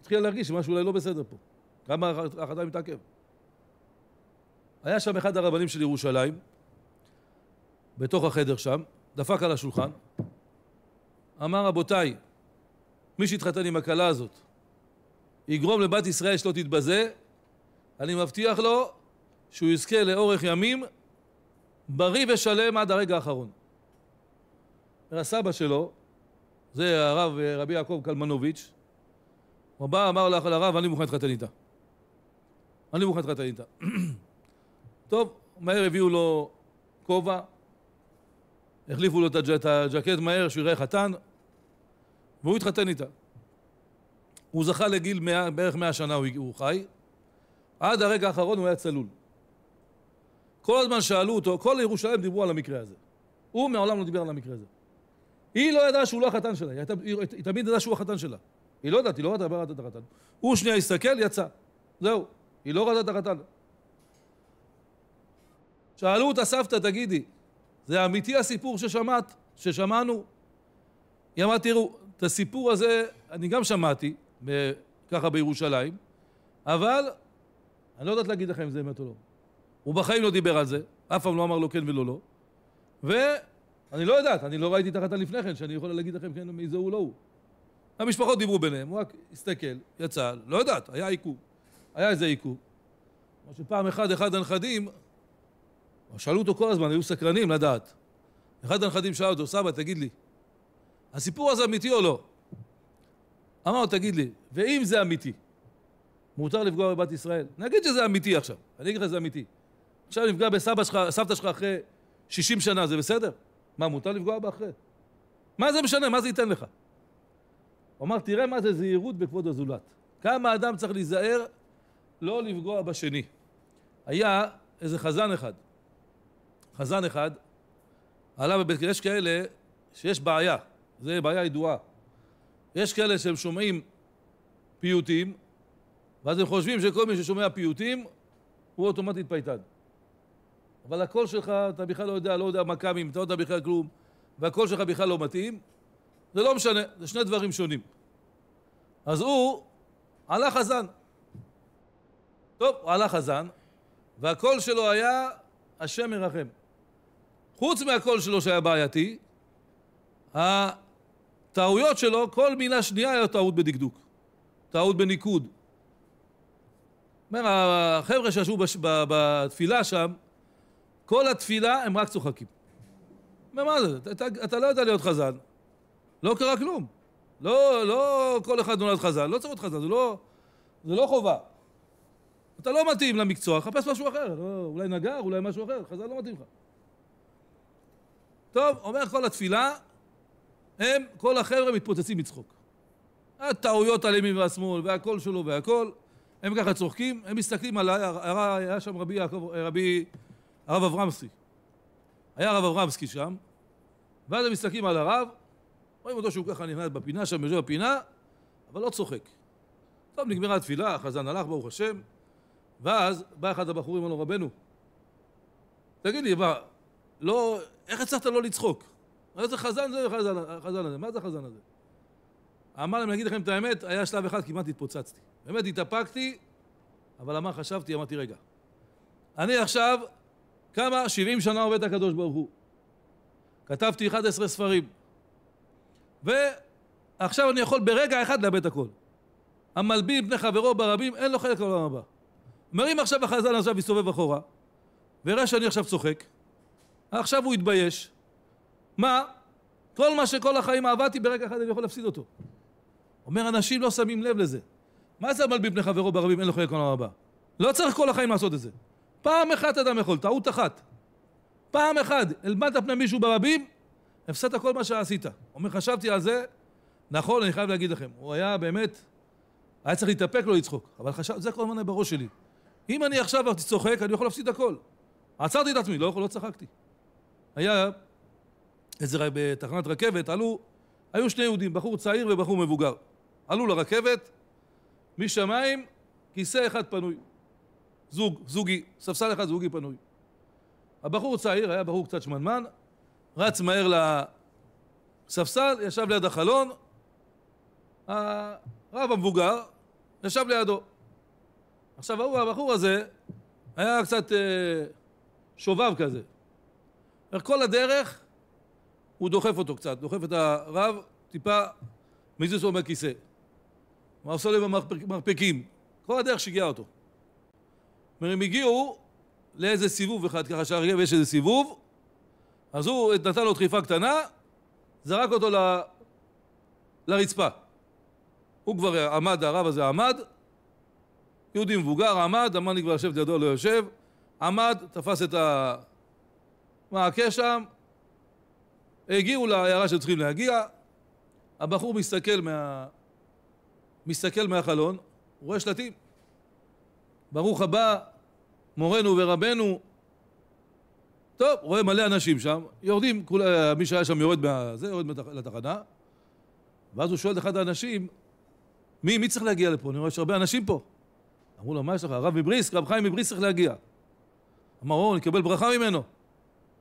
התחילה להרגיש שמשהו אולי לא בסדר פה. כמה החתן מתעכב. היה שם אחד הרבנים של ירושלים, בתוך החדר שם, דפק על השולחן, אמר, רבותיי, מי שהתחתן עם הכלה הזאת, יגרום לבת ישראל שלא תתבזה, אני מבטיח לו שהוא יזכה לאורך ימים בריא ושלם עד הרגע האחרון. הסבא שלו, זה הרב אה, רבי יעקב קלמנוביץ', הוא בא, אמר לרב, אני מוכן להתחתן איתה. אני מוכן להתחתן איתה. טוב, מהר הביאו לו כובע, החליפו לו את, את הג'קט מהר, שהוא יראה חתן, והוא התחתן איתה. הוא זכה לגיל 100, בערך מאה שנה הוא, הוא חי, עד הרגע האחרון הוא היה צלול. כל הזמן שאלו אותו, כל ירושלים דיברו על המקרה הזה. הוא מעולם לא דיבר על המקרה הזה. היא לא ידעה שהוא לא החתן שלה, היא, היא, היא היא תמיד ידעה שהוא החתן שלה. היא לא יודעת, היא לא ראתה את החתן. הוא שנייה הסתכל, יצא. זהו, היא לא ראתה את החתן. שאלו אותה סבתא, תגידי, זה אמיתי הסיפור ששמעת, ששמענו? היא אמרה, תראו, את הסיפור הזה אני גם שמעתי, ככה בירושלים, אבל אני לא יודעת להגיד לך אם זה אמת או לא. הוא בחיים לא דיבר על זה, אף פעם לא אמר לו כן ולא לא, ואני לא יודעת, אני לא ראיתי את החלטה לפני כן, שאני יכול להגיד לכם כן, מי זה הוא לא הוא. המשפחות דיברו ביניהם, הוא רק הסתכל, יצא, לא יודעת, היה עיכוב, היה איזה עיכוב. כמו שפעם אחד, אחד הנכדים, שאלו אותו כל הזמן, היו סקרנים לדעת. אחד הנכדים שאל אותו, סבא, תגיד לי, הסיפור הזה אמיתי או לא? אמר לו, תגיד לי, ואם זה אמיתי, מותר לפגוע בבת ישראל? נגיד שזה אמיתי עכשיו, אני אגיד לך שזה אמיתי. עכשיו נפגע בסבא שלך, סבתא שלך אחרי 60 שנה, זה בסדר? מה, מותר לפגוע בה אחרי? מה זה משנה? מה זה ייתן לך? הוא אמר, תראה מה זה זהירות בכבוד הזולת. כמה אדם צריך להיזהר לא לפגוע בשני. היה איזה חזן אחד. חזן אחד, עלה בבית, יש כאלה שיש בעיה, זו בעיה ידועה. יש כאלה שהם שומעים פיוטים, ואז הם חושבים שכל מי ששומע פיוטים הוא אוטומטית פייטן. אבל הקול שלך, אתה בכלל לא יודע, לא יודע מה קמים, אתה לא יודע בכלל כלום, והקול שלך בכלל לא מתאים, זה לא משנה, זה שני דברים שונים. אז הוא עלה חזן. טוב, הוא עלה חזן, והקול שלו היה השם מרחם. חוץ מהקול שלו שהיה בעייתי, טעויות שלו, כל מילה שנייה היה טעות בדקדוק, טעות בניקוד. אומר, החבר'ה שישבו בש... ב... בתפילה שם, כל התפילה הם רק צוחקים. אומר, מה זה? אתה, אתה לא יודע להיות חזן. לא קרה כלום. לא, לא כל אחד נולד חזן, לא צריך להיות חזן, זה לא, זה לא חובה. אתה לא מתאים למקצוע, חפש משהו אחר. לא, אולי נגר, אולי משהו אחר, חזן לא מתאים לך. טוב, אומר כל התפילה, הם, כל החבר'ה מתפוצצים מצחוק. הטעויות על ימין והשמאל, והקול שלו והכל, הם ככה צוחקים, הם מסתכלים עליי, היה שם רבי יעקב, רבי הרב אברמסקי. היה הרב אברמסקי שם, ואז הם מסתכלים על הרב, רואים אותו שהוא ככה נכנס בפינה שם, יושב בפינה, אבל לא צוחק. טוב, נגמרה התפילה, החזן הלך, ברוך השם, ואז בא אחד הבחורים, אמר לו, רבנו, תגיד לי, מה, לא, איך הצלחת לא לצחוק? איזה חזן זה וחזן החזן הזה? מה זה החזן הזה? אמר להם, להגיד לכם את האמת, היה שלב אחד, כמעט התפוצצתי. באמת התאפקתי, אבל אמר, חשבתי, אמרתי, רגע, אני עכשיו כמה? 70 שנה עובד הקדוש ברוך הוא. כתבתי 11 ספרים. ועכשיו אני יכול ברגע אחד לאבד הכל. המלבין פני חברו ברבים, אין לו חלק לעולם הבא. מרים עכשיו החזן עכשיו יסתובב אחורה, ויראה שאני עכשיו צוחק, עכשיו הוא יתבייש, מה? כל מה שכל החיים עבדתי, ברגע אחד אני יכול להפסיד אותו. אומר, אנשים לא שמים לב לזה. מה זה המלבין פני חברו ברבים, אין לו חלק לעולם הבא? לא צריך כל החיים לעשות את זה. פעם אחת אדם יכול, טעות אחת. פעם אחת הלמדת פני מישהו ברבים, הפסדת כל מה שעשית. אומר, חשבתי על זה, נכון, אני חייב להגיד לכם, הוא היה באמת, היה צריך להתאפק לא לצחוק, אבל חשב, זה כל הזמן היה בראש שלי. אם אני עכשיו צוחק, אני יכול להפסיד הכל. עצרתי את עצמי, לא, לא צחקתי. היה איזה בתחנת רכבת, עלו, היו שני יהודים, בחור צעיר ובחור מבוגר. עלו לרכבת, משמיים, כיסא אחד פנוי. זוג, זוגי, ספסל אחד זוגי פנוי. הבחור צעיר, היה בחור קצת שמנמן, רץ מהר לספסל, ישב ליד החלון, הרב המבוגר ישב לידו. עכשיו ההוא, הבחור הזה, היה קצת אה, שובב כזה. כל הדרך הוא דוחף אותו קצת, דוחף את הרב, טיפה מזיז אותו מהכיסא. עושה לו המרפקים? כל הדרך שיגע אותו. אומר, הם הגיעו לאיזה סיבוב אחד, ככה שהרגב יש איזה סיבוב, אז הוא נתן לו דחיפה קטנה, זרק אותו ל... לרצפה. הוא כבר עמד, הרב הזה עמד, יהודי מבוגר עמד, אמר לי כבר יושב לידו, לא יושב, עמד, תפס את המעקה שם, הגיעו לעיירה שהם צריכים להגיע, הבחור מסתכל, מה... מסתכל מהחלון, הוא רואה שלטים. ברוך הבא, מורנו ורבנו. טוב, רואה מלא אנשים שם, יורדים, כול, אה, מי שהיה שם יורד, מה... זה, יורד לתחנה, ואז הוא שואל את אחד האנשים, מי, מי צריך להגיע לפה? אני רואה שהרבה אנשים פה. אמרו לו, מה יש לך? הרב מבריסק, רב חיים מבריסק צריך להגיע. אמר, או, נקבל ברכה ממנו.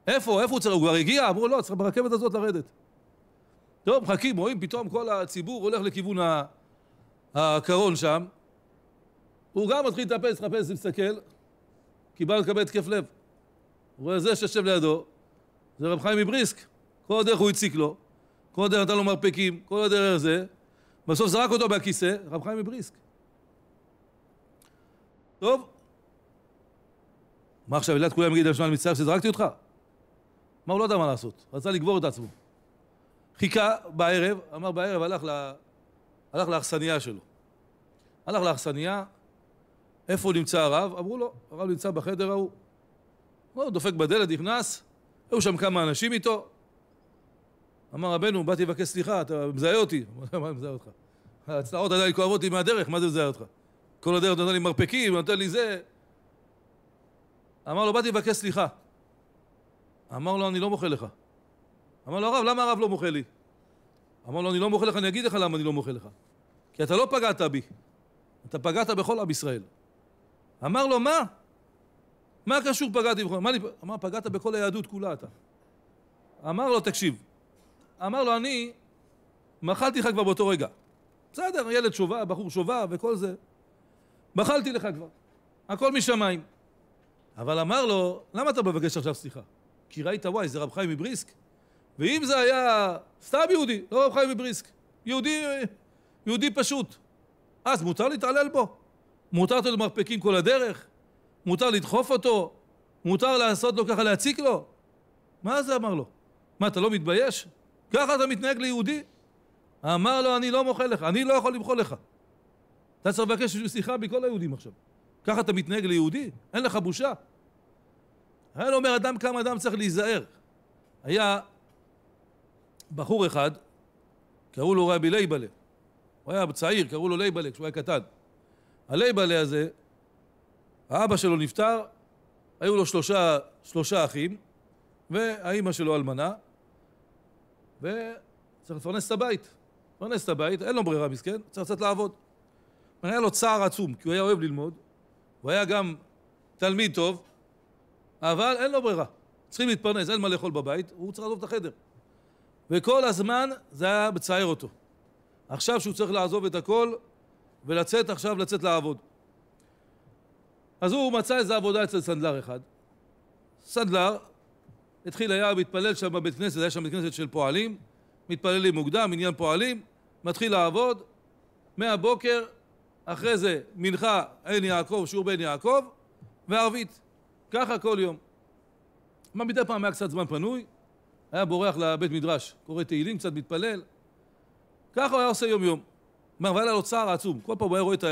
איפה, איפה הוא צריך? הוא כבר הגיע? אמרו, לא, צריך ברכבת הזאת לרדת. טוב, מחכים, רואים, פתאום כל הציבור הולך לכיוון הקרון שם. הוא גם מתחיל לטפס, לחפש, להסתכל, כי בא לקבל התקף לב. הוא רואה זה שיושב לידו, זה רב חיים מבריסק. כל הדרך הוא הציק לו, כל הדרך נתן לו מרפקים, כל הדרך זה. בסוף זרק אותו מהכיסא, רב חיים מבריסק. טוב, מה עכשיו, אלעד כולם יגיד על שמע מצטער שזרקתי אותך? מה הוא לא ידע מה לעשות, רצה לגבור את עצמו. חיכה בערב, אמר בערב, הלך, לה, הלך לאכסניה שלו. הלך לאכסניה, איפה הוא נמצא הרב? אמרו לו, הרב נמצא בחדר ההוא. הוא דופק בדלת, נכנס, היו שם כמה אנשים איתו. אמר רבנו, באתי לבקש סליחה, אתה מזהה אותי. מה אני מזהה אותך? ההצלעות עדיין כואבות לי מהדרך, מה זה מזהה אותך? כל הדרך נותן לי מרפקים, נותן לי זה. אמר לו, באתי לבקש סליחה. אמר לו, אני לא מוחה לך. אמר לו, הרב, למה הרב לא מוחה לי? אמר לו, אני לא מוחה לך, אני אגיד לך למה אני לא מוחה לך. כי אתה לא פגעת בי, אתה פגעת בכל עם ישראל. אמר לו, מה? מה קשור פגעתי בכל... מה אני... אמר, פגעת בכל היהדות כולה אתה. אמר לו, תקשיב. אמר לו, אני מחלתי לך כבר באותו רגע. בסדר, ילד שובה, בחור שובה וכל זה. מחלתי לך כבר. הכל משמיים. אבל אמר לו, למה אתה מבקש עכשיו סליחה? כי ראית, וואי, זה רב חיים מבריסק? ואם זה היה סתם יהודי, לא רב חיים מבריסק, יהודי, יהודי פשוט, אז מותר להתעלל בו? מותר לתת לו מרפקים כל הדרך? מותר לדחוף אותו? מותר לעשות לו ככה, להציק לו? מה זה אמר לו? מה, אתה לא מתבייש? ככה אתה מתנהג ליהודי? אמר לו, אני לא מוחל לך, אני לא יכול למחול לך. אתה צריך לבקש סליחה מכל היהודים עכשיו. ככה אתה מתנהג ליהודי? אין לך בושה? היה אומר אדם כמה אדם צריך להיזהר. היה בחור אחד, קראו לו רבי לייבלה. הוא היה צעיר, קראו לו לייבלה כשהוא היה קטן. הלייבלה הזה, האבא שלו נפטר, היו לו שלושה, שלושה אחים, והאימא שלו אלמנה, וצריך לפרנס את הבית. לפרנס את הבית, אין לו ברירה מסכן, צריך לצאת לעבוד. היה לו צער עצום, כי הוא היה אוהב ללמוד, הוא היה גם תלמיד טוב, אבל אין לו ברירה. צריכים להתפרנס, אין מה לאכול בבית, הוא צריך לעזוב את החדר. וכל הזמן זה היה מצער אותו. עכשיו שהוא צריך לעזוב את הכל ולצאת עכשיו, לצאת לעבוד. אז הוא מצא איזה עבודה אצל סנדלר אחד. סנדלר התחיל היה מתפלל שם בבית כנסת, היה שם בית כנסת של פועלים, מתפללים מוקדם, עניין פועלים, מתחיל לעבוד, מהבוקר, אחרי זה מנחה עין יעקב, שיעור בן יעקב, וערבית. ככה כל יום. מה מדי פעם היה קצת זמן פנוי, היה בורח לבית מדרש, קורא תהילים, קצת מתפלל. ככה הוא היה עושה יום-יום. מה, והיה לו צער עצום. כל פעם הוא היה רואה את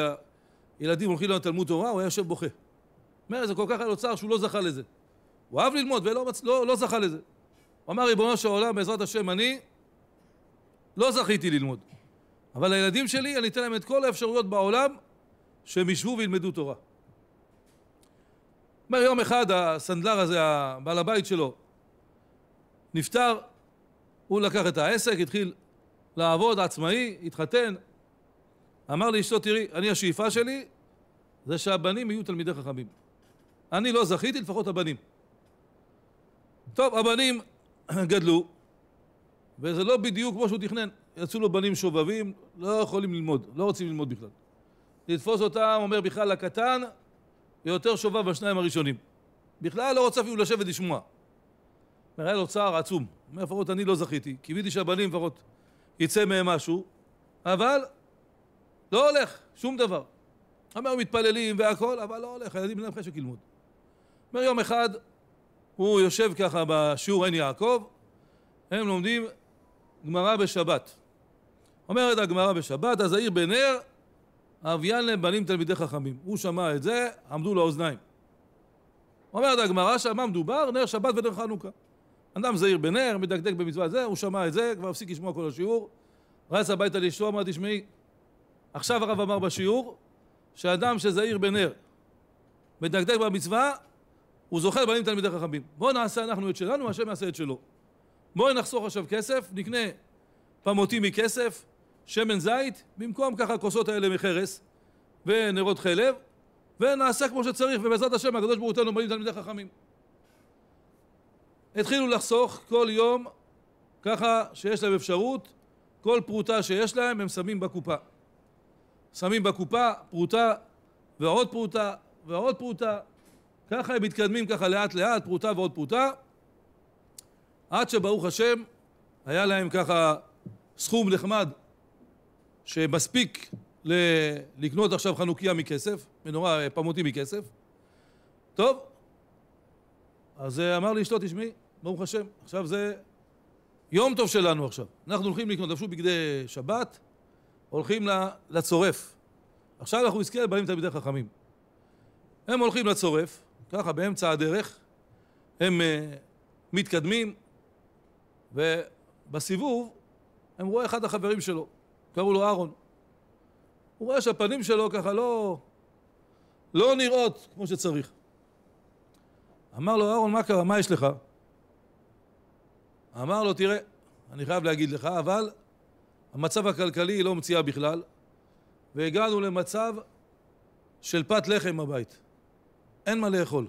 הילדים הולכים לתלמוד תורה, הוא היה יושב בוכה. אומר, זה כל כך היה לו צער שהוא לא זכה לזה. הוא אהב ללמוד ולא מצ... לא, לא זכה לזה. הוא אמר, ריבונו של עולם, בעזרת השם, אני לא זכיתי ללמוד. אבל לילדים שלי, אני אתן להם את כל האפשרויות בעולם שהם ישבו וילמדו תורה. אומר יום אחד הסנדלר הזה, הבעל הבית שלו, נפטר, הוא לקח את העסק, התחיל לעבוד עצמאי, התחתן, אמר לאשתו, תראי, אני השאיפה שלי זה שהבנים יהיו תלמידי חכמים. אני לא זכיתי, לפחות הבנים. טוב, הבנים גדלו, וזה לא בדיוק כמו שהוא תכנן. יצאו לו בנים שובבים, לא יכולים ללמוד, לא רוצים ללמוד בכלל. לתפוס אותם, אומר בכלל, הקטן, ויותר שובב השניים הראשונים. בכלל לא רוצה אפילו לשבת לשמוע. היה לו צער עצום. אומר, לפחות אני לא זכיתי, קיוויתי שהבנים לפחות יצא מהם משהו, אבל לא הולך, שום דבר. אומר, מתפללים והכול, אבל לא הולך, הילדים אין חשק ללמוד. אומר, יום אחד הוא יושב ככה בשיעור עין יעקב, הם לומדים גמרא בשבת. אומרת הגמרא בשבת, אז העיר בנר אביאן להם בנים תלמידי חכמים. הוא שמע את זה, עמדו לו האוזניים. אומרת הגמרא, מה מדובר? נר שבת ונר חנוכה. אדם זהיר בנר, מדקדק במצווה זה, הוא שמע את זה, כבר הפסיק לשמוע כל השיעור, רץ הביתה לאשתו, אמר, תשמעי, עכשיו הרב אמר בשיעור, שאדם שזהיר בנר, מדקדק במצווה, הוא זוכר בנים תלמידי חכמים. בואו נעשה אנחנו את שלנו, השם יעשה את שלו. בואו נחסוך עכשיו כסף, נקנה פמותים מכסף, שמן זית, במקום ככה הכוסות האלה מחרס ונרות חלב, ונעשה כמו שצריך, ובעזרת השם הקדוש ברוך הוא ייתן לנו תלמידי חכמים. התחילו לחסוך כל יום, ככה שיש להם אפשרות, כל פרוטה שיש להם הם שמים בקופה. שמים בקופה פרוטה ועוד פרוטה ועוד פרוטה, ככה הם מתקדמים ככה לאט לאט, פרוטה ועוד פרוטה, עד שברוך השם היה להם ככה סכום נחמד שמספיק לקנות עכשיו חנוכיה מכסף, מנורה אה, פמותי מכסף. טוב, אז אה, אמר לי אשתו, תשמעי, ברוך השם, עכשיו זה יום טוב שלנו עכשיו. אנחנו הולכים לקנות, לבשו בגדי שבת, הולכים לצורף. עכשיו אנחנו נזכה לבנים תלמידי חכמים. הם הולכים לצורף, ככה באמצע הדרך, הם uh, מתקדמים, ובסיבוב הם רואים אחד החברים שלו, קראו לו אהרון. הוא רואה שהפנים שלו ככה לא, לא נראות כמו שצריך. אמר לו אהרון, מה קרה? מה יש לך? אמר לו, תראה, אני חייב להגיד לך, אבל המצב הכלכלי לא מציאה בכלל, והגענו למצב של פת לחם בבית. אין מה לאכול.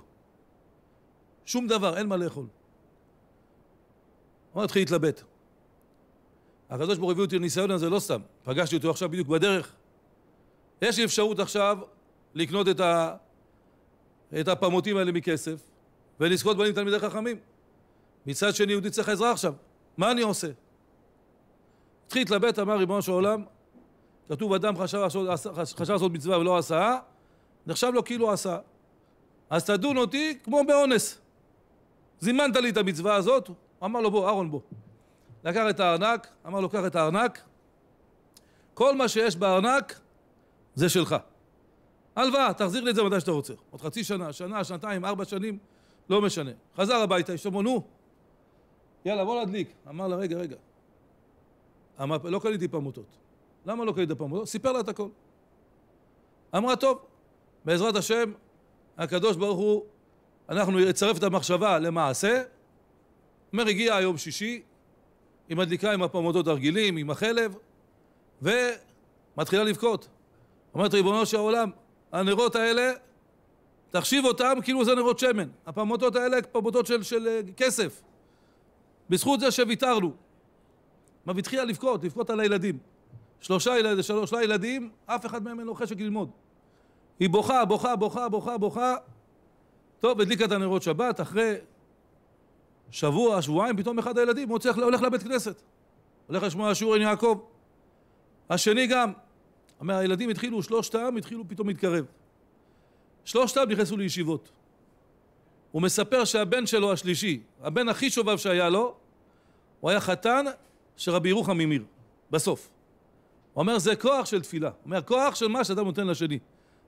שום דבר, אין מה לאכול. הוא התחיל להתלבט. הקדוש ברוך הוא הביא אותי לניסיון הזה לא סתם, פגשתי אותו עכשיו בדיוק בדרך. יש לי אפשרות עכשיו לקנות את, ה... את הפמוטים האלה מכסף ולזכות בנים תלמידי חכמים. מצד שני יהודי צריך עזרה עכשיו, מה אני עושה? התחיל להתלבט, אמר ריבונו של עולם, כתוב אדם חשב לעשות, חשב לעשות מצווה ולא עשה, נחשב לו כאילו עשה. אז תדון אותי כמו באונס. זימנת לי את המצווה הזאת, אמר לו בוא, אהרון בוא. לקח את הארנק, אמר לו, קח את הארנק, כל מה שיש בארנק זה שלך. הלוואה, תחזיר לי את זה מתי שאתה רוצה. עוד חצי שנה, שנה, שנתיים, ארבע שנים, לא משנה. חזר הביתה, יש לו, נו, יאללה, בוא נדליק. אמר לה, רגע, רגע. אמר, לא קניתי פעמותות. למה לא קניתי פעמותות? סיפר לה את הכל. אמרה, טוב, בעזרת השם, הקדוש ברוך הוא, אנחנו נצרף את המחשבה למעשה. אומר, הגיע היום שישי, היא מדליקה עם הפעמודות הרגילים, עם החלב, ומתחילה לבכות. אומרת, ריבונו של העולם, הנרות האלה, תחשיב אותם כאילו זה נרות שמן. הפעמודות האלה פעמודות של, של אה, כסף. בזכות זה שוויתרנו. מה, והתחילה לבכות, לבכות על הילדים. שלושה ילדים, שלושה ילדים, אף אחד מהם אין לו חשק ללמוד. היא בוכה, בוכה, בוכה, בוכה, בוכה. טוב, הדליקה את הנרות שבת, אחרי שבוע, שבועיים, פתאום אחד הילדים הולך, הולך לבית כנסת. הולך לשמוע שיעור עם יעקב. השני גם. הילדים התחילו, שלושתם התחילו פתאום להתקרב. שלושתם נכנסו לישיבות. הוא מספר שהבן שלו השלישי, הבן הכי שובב שהיה לו, הוא היה חתן של רבי ירוחם ממיר, בסוף. הוא אומר, זה כוח של תפילה. הוא אומר, כוח של מה שאתה נותן לשני.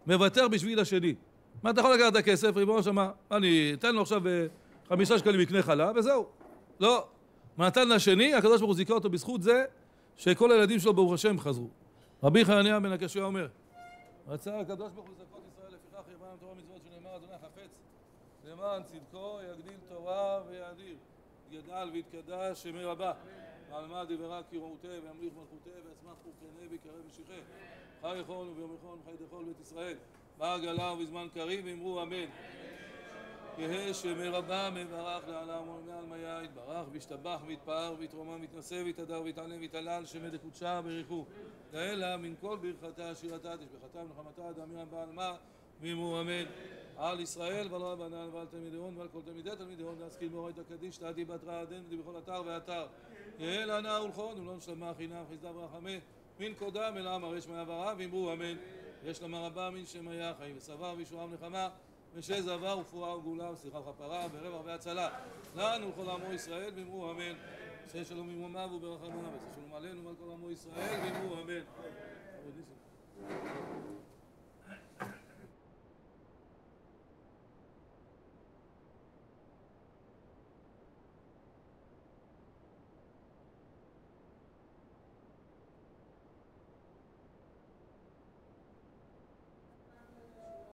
מוותר בשביל השני. מה אתה יכול לקחת את הכסף? ריבונו שמה, אני אתן לו עכשיו אה, חמישה שקלים יקנה חלב, וזהו. לא. מהתן לשני, הקדוש ברוך הוא זיכה אותו בזכות זה שכל הילדים שלו ברוך השם חזרו. רבי חנניה בן הקשיא אומר, רצה הקדוש ברוך הוא לזכות ישראל לפיכך יבואם תורה מצוות שנאמר אדוני החפץ למען צדקו יגדיל תורה ויאדיר יגאל ויתקדש שמי רבה ועל מה כי כראותה וימליך מלכותה ויצמח חוקני ויקרב משיחי חי יכון וביום יכון וחי דכון בית ישראל בעגלה ובזמן קריב ואמרו אמן יהא שמרבה מברך לעלה ומעלמיה יתברך וישתבח ויתפאר ויתרומם ויתנשא ויתהדר ויתעלה ויתהלל שמא דקודשה בריחו לאלה מן כל ברכתה שירתה תשבחתה ונחמתה דמיה בעלמה ממועמד על ישראל ועל רבנן ועל תלמידי הון ועל כל תלמידי תלמידי הון להשכיל מאורייתא קדיש תעדי בתרא עדן ובכל אתר ואתר יהא לנה ולכון ולא נשלמה חינם חסדה ורחמה מן קודם אל עם הרשמיה ורב אמרו אמן יש למה רבה מן שמיה חיים וסבר וישועם נחמה משה עבר ורפואה וגאולה וסליחה וכפרה ורווח והצלה לנו כל עמו ישראל ואמרו אמן עשה שלום עם עממיו וברחמונו ועשה שלום עלינו ועל כל עמו ישראל ואמרו אמן